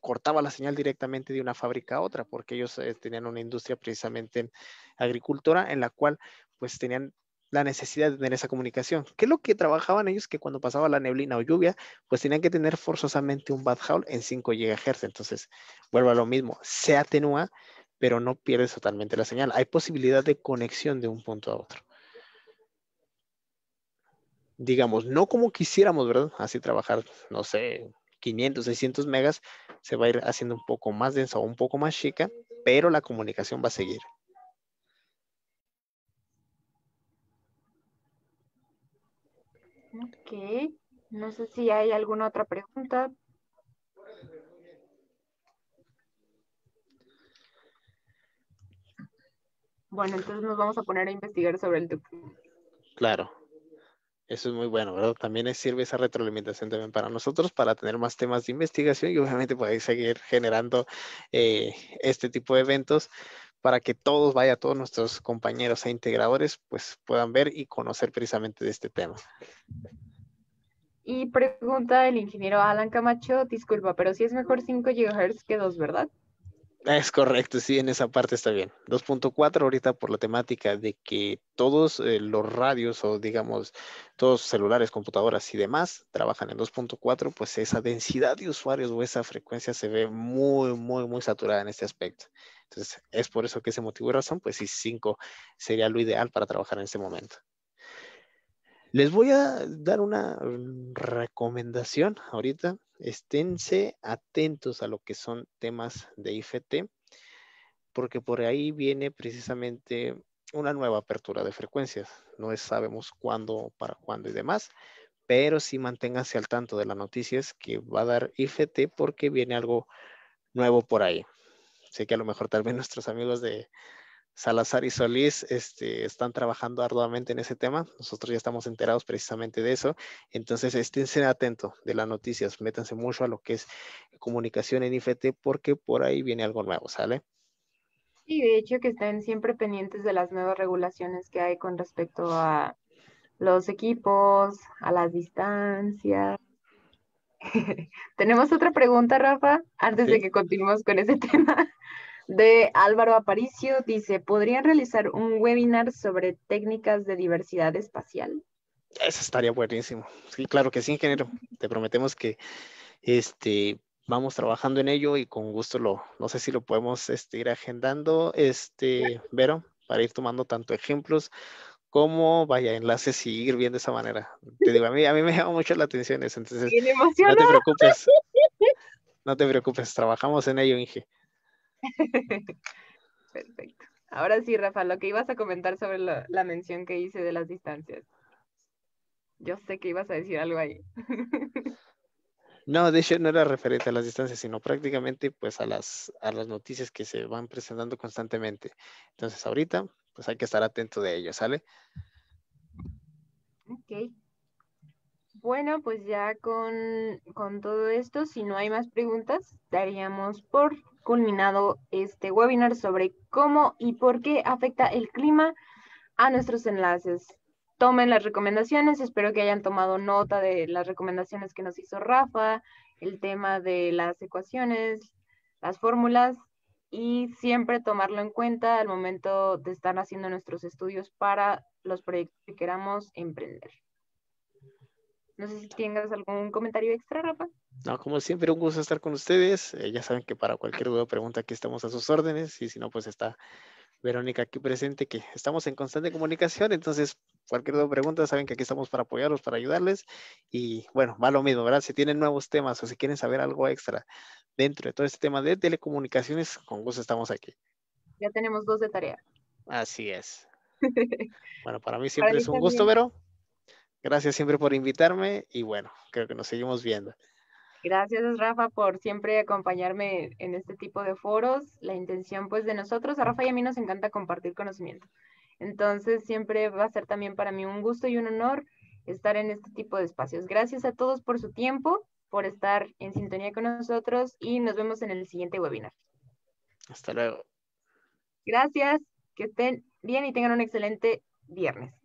cortaba la señal directamente de una fábrica a otra, porque ellos eh, tenían una industria precisamente agricultora en la cual pues tenían la necesidad de tener esa comunicación. ¿Qué es lo que trabajaban ellos? Que cuando pasaba la neblina o lluvia, pues tenían que tener forzosamente un bad en 5 GHz. Entonces, vuelvo a lo mismo, se atenúa, pero no pierdes totalmente la señal. Hay posibilidad de conexión de un punto a otro. Digamos, no como quisiéramos, ¿verdad? Así trabajar, no sé, 500, 600 megas, se va a ir haciendo un poco más densa o un poco más chica, pero la comunicación va a seguir. Ok, no sé si hay alguna otra pregunta. Bueno, entonces nos vamos a poner a investigar sobre el documento. Claro. Eso es muy bueno, ¿verdad? También sirve esa retroalimentación también para nosotros, para tener más temas de investigación y obviamente podéis seguir generando eh, este tipo de eventos para que todos, vaya, todos nuestros compañeros e integradores, pues puedan ver y conocer precisamente de este tema. Y pregunta el ingeniero Alan Camacho, disculpa, pero si es mejor 5 GHz que 2, ¿verdad? Es correcto, sí, en esa parte está bien. 2.4 ahorita por la temática de que todos eh, los radios o digamos todos celulares, computadoras y demás trabajan en 2.4, pues esa densidad de usuarios o esa frecuencia se ve muy, muy, muy saturada en este aspecto. Entonces, es por eso que ese motivo y razón, pues sí, 5 sería lo ideal para trabajar en este momento. Les voy a dar una mm, recomendación ahorita. Esténse atentos a lo que son temas de IFT, porque por ahí viene precisamente una nueva apertura de frecuencias. No sabemos cuándo, para cuándo y demás, pero sí manténganse al tanto de las noticias que va a dar IFT porque viene algo nuevo por ahí. Sé que a lo mejor tal vez nuestros amigos de, Salazar y Solís este, están trabajando arduamente en ese tema. Nosotros ya estamos enterados precisamente de eso. Entonces, esténse atentos de las noticias. Métanse mucho a lo que es comunicación en IFT porque por ahí viene algo nuevo, ¿sale? Sí, de hecho que estén siempre pendientes de las nuevas regulaciones que hay con respecto a los equipos, a las distancias. Tenemos otra pregunta, Rafa, antes de que continuemos con ese tema de Álvaro Aparicio dice, ¿podrían realizar un webinar sobre técnicas de diversidad espacial? Eso estaría buenísimo. Sí, claro que sí, ingeniero. Te prometemos que este, vamos trabajando en ello y con gusto lo, no sé si lo podemos este, ir agendando, este, Vero, para ir tomando tanto ejemplos como, vaya, enlaces y ir bien de esa manera. Te digo, a mí, a mí me llama mucho la atención eso, entonces no te preocupes. No te preocupes, trabajamos en ello, Inge. Perfecto. Ahora sí, Rafa, lo que ibas a comentar sobre la mención que hice de las distancias. Yo sé que ibas a decir algo ahí. No, de hecho no era referente a las distancias, sino prácticamente pues a las, las noticias que se van presentando constantemente. Entonces ahorita pues hay que estar atento de ello, ¿sale? Ok. Bueno, pues ya con, con todo esto, si no hay más preguntas, daríamos por culminado este webinar sobre cómo y por qué afecta el clima a nuestros enlaces. Tomen las recomendaciones, espero que hayan tomado nota de las recomendaciones que nos hizo Rafa, el tema de las ecuaciones, las fórmulas y siempre tomarlo en cuenta al momento de estar haciendo nuestros estudios para los proyectos que queramos emprender. No sé si tengas algún comentario extra, Rafa. No, como siempre, un gusto estar con ustedes. Eh, ya saben que para cualquier duda o pregunta aquí estamos a sus órdenes y si no, pues está Verónica aquí presente, que estamos en constante comunicación, entonces cualquier duda o pregunta saben que aquí estamos para apoyarlos, para ayudarles y bueno, va lo mismo, ¿verdad? Si tienen nuevos temas o si quieren saber algo extra dentro de todo este tema de telecomunicaciones, con gusto estamos aquí. Ya tenemos dos de tarea. Así es. bueno, para mí siempre es un gusto, Vero. Gracias siempre por invitarme y bueno, creo que nos seguimos viendo. Gracias Rafa por siempre acompañarme en este tipo de foros. La intención pues de nosotros, a Rafa y a mí nos encanta compartir conocimiento. Entonces siempre va a ser también para mí un gusto y un honor estar en este tipo de espacios. Gracias a todos por su tiempo, por estar en sintonía con nosotros y nos vemos en el siguiente webinar. Hasta luego. Gracias, que estén bien y tengan un excelente viernes.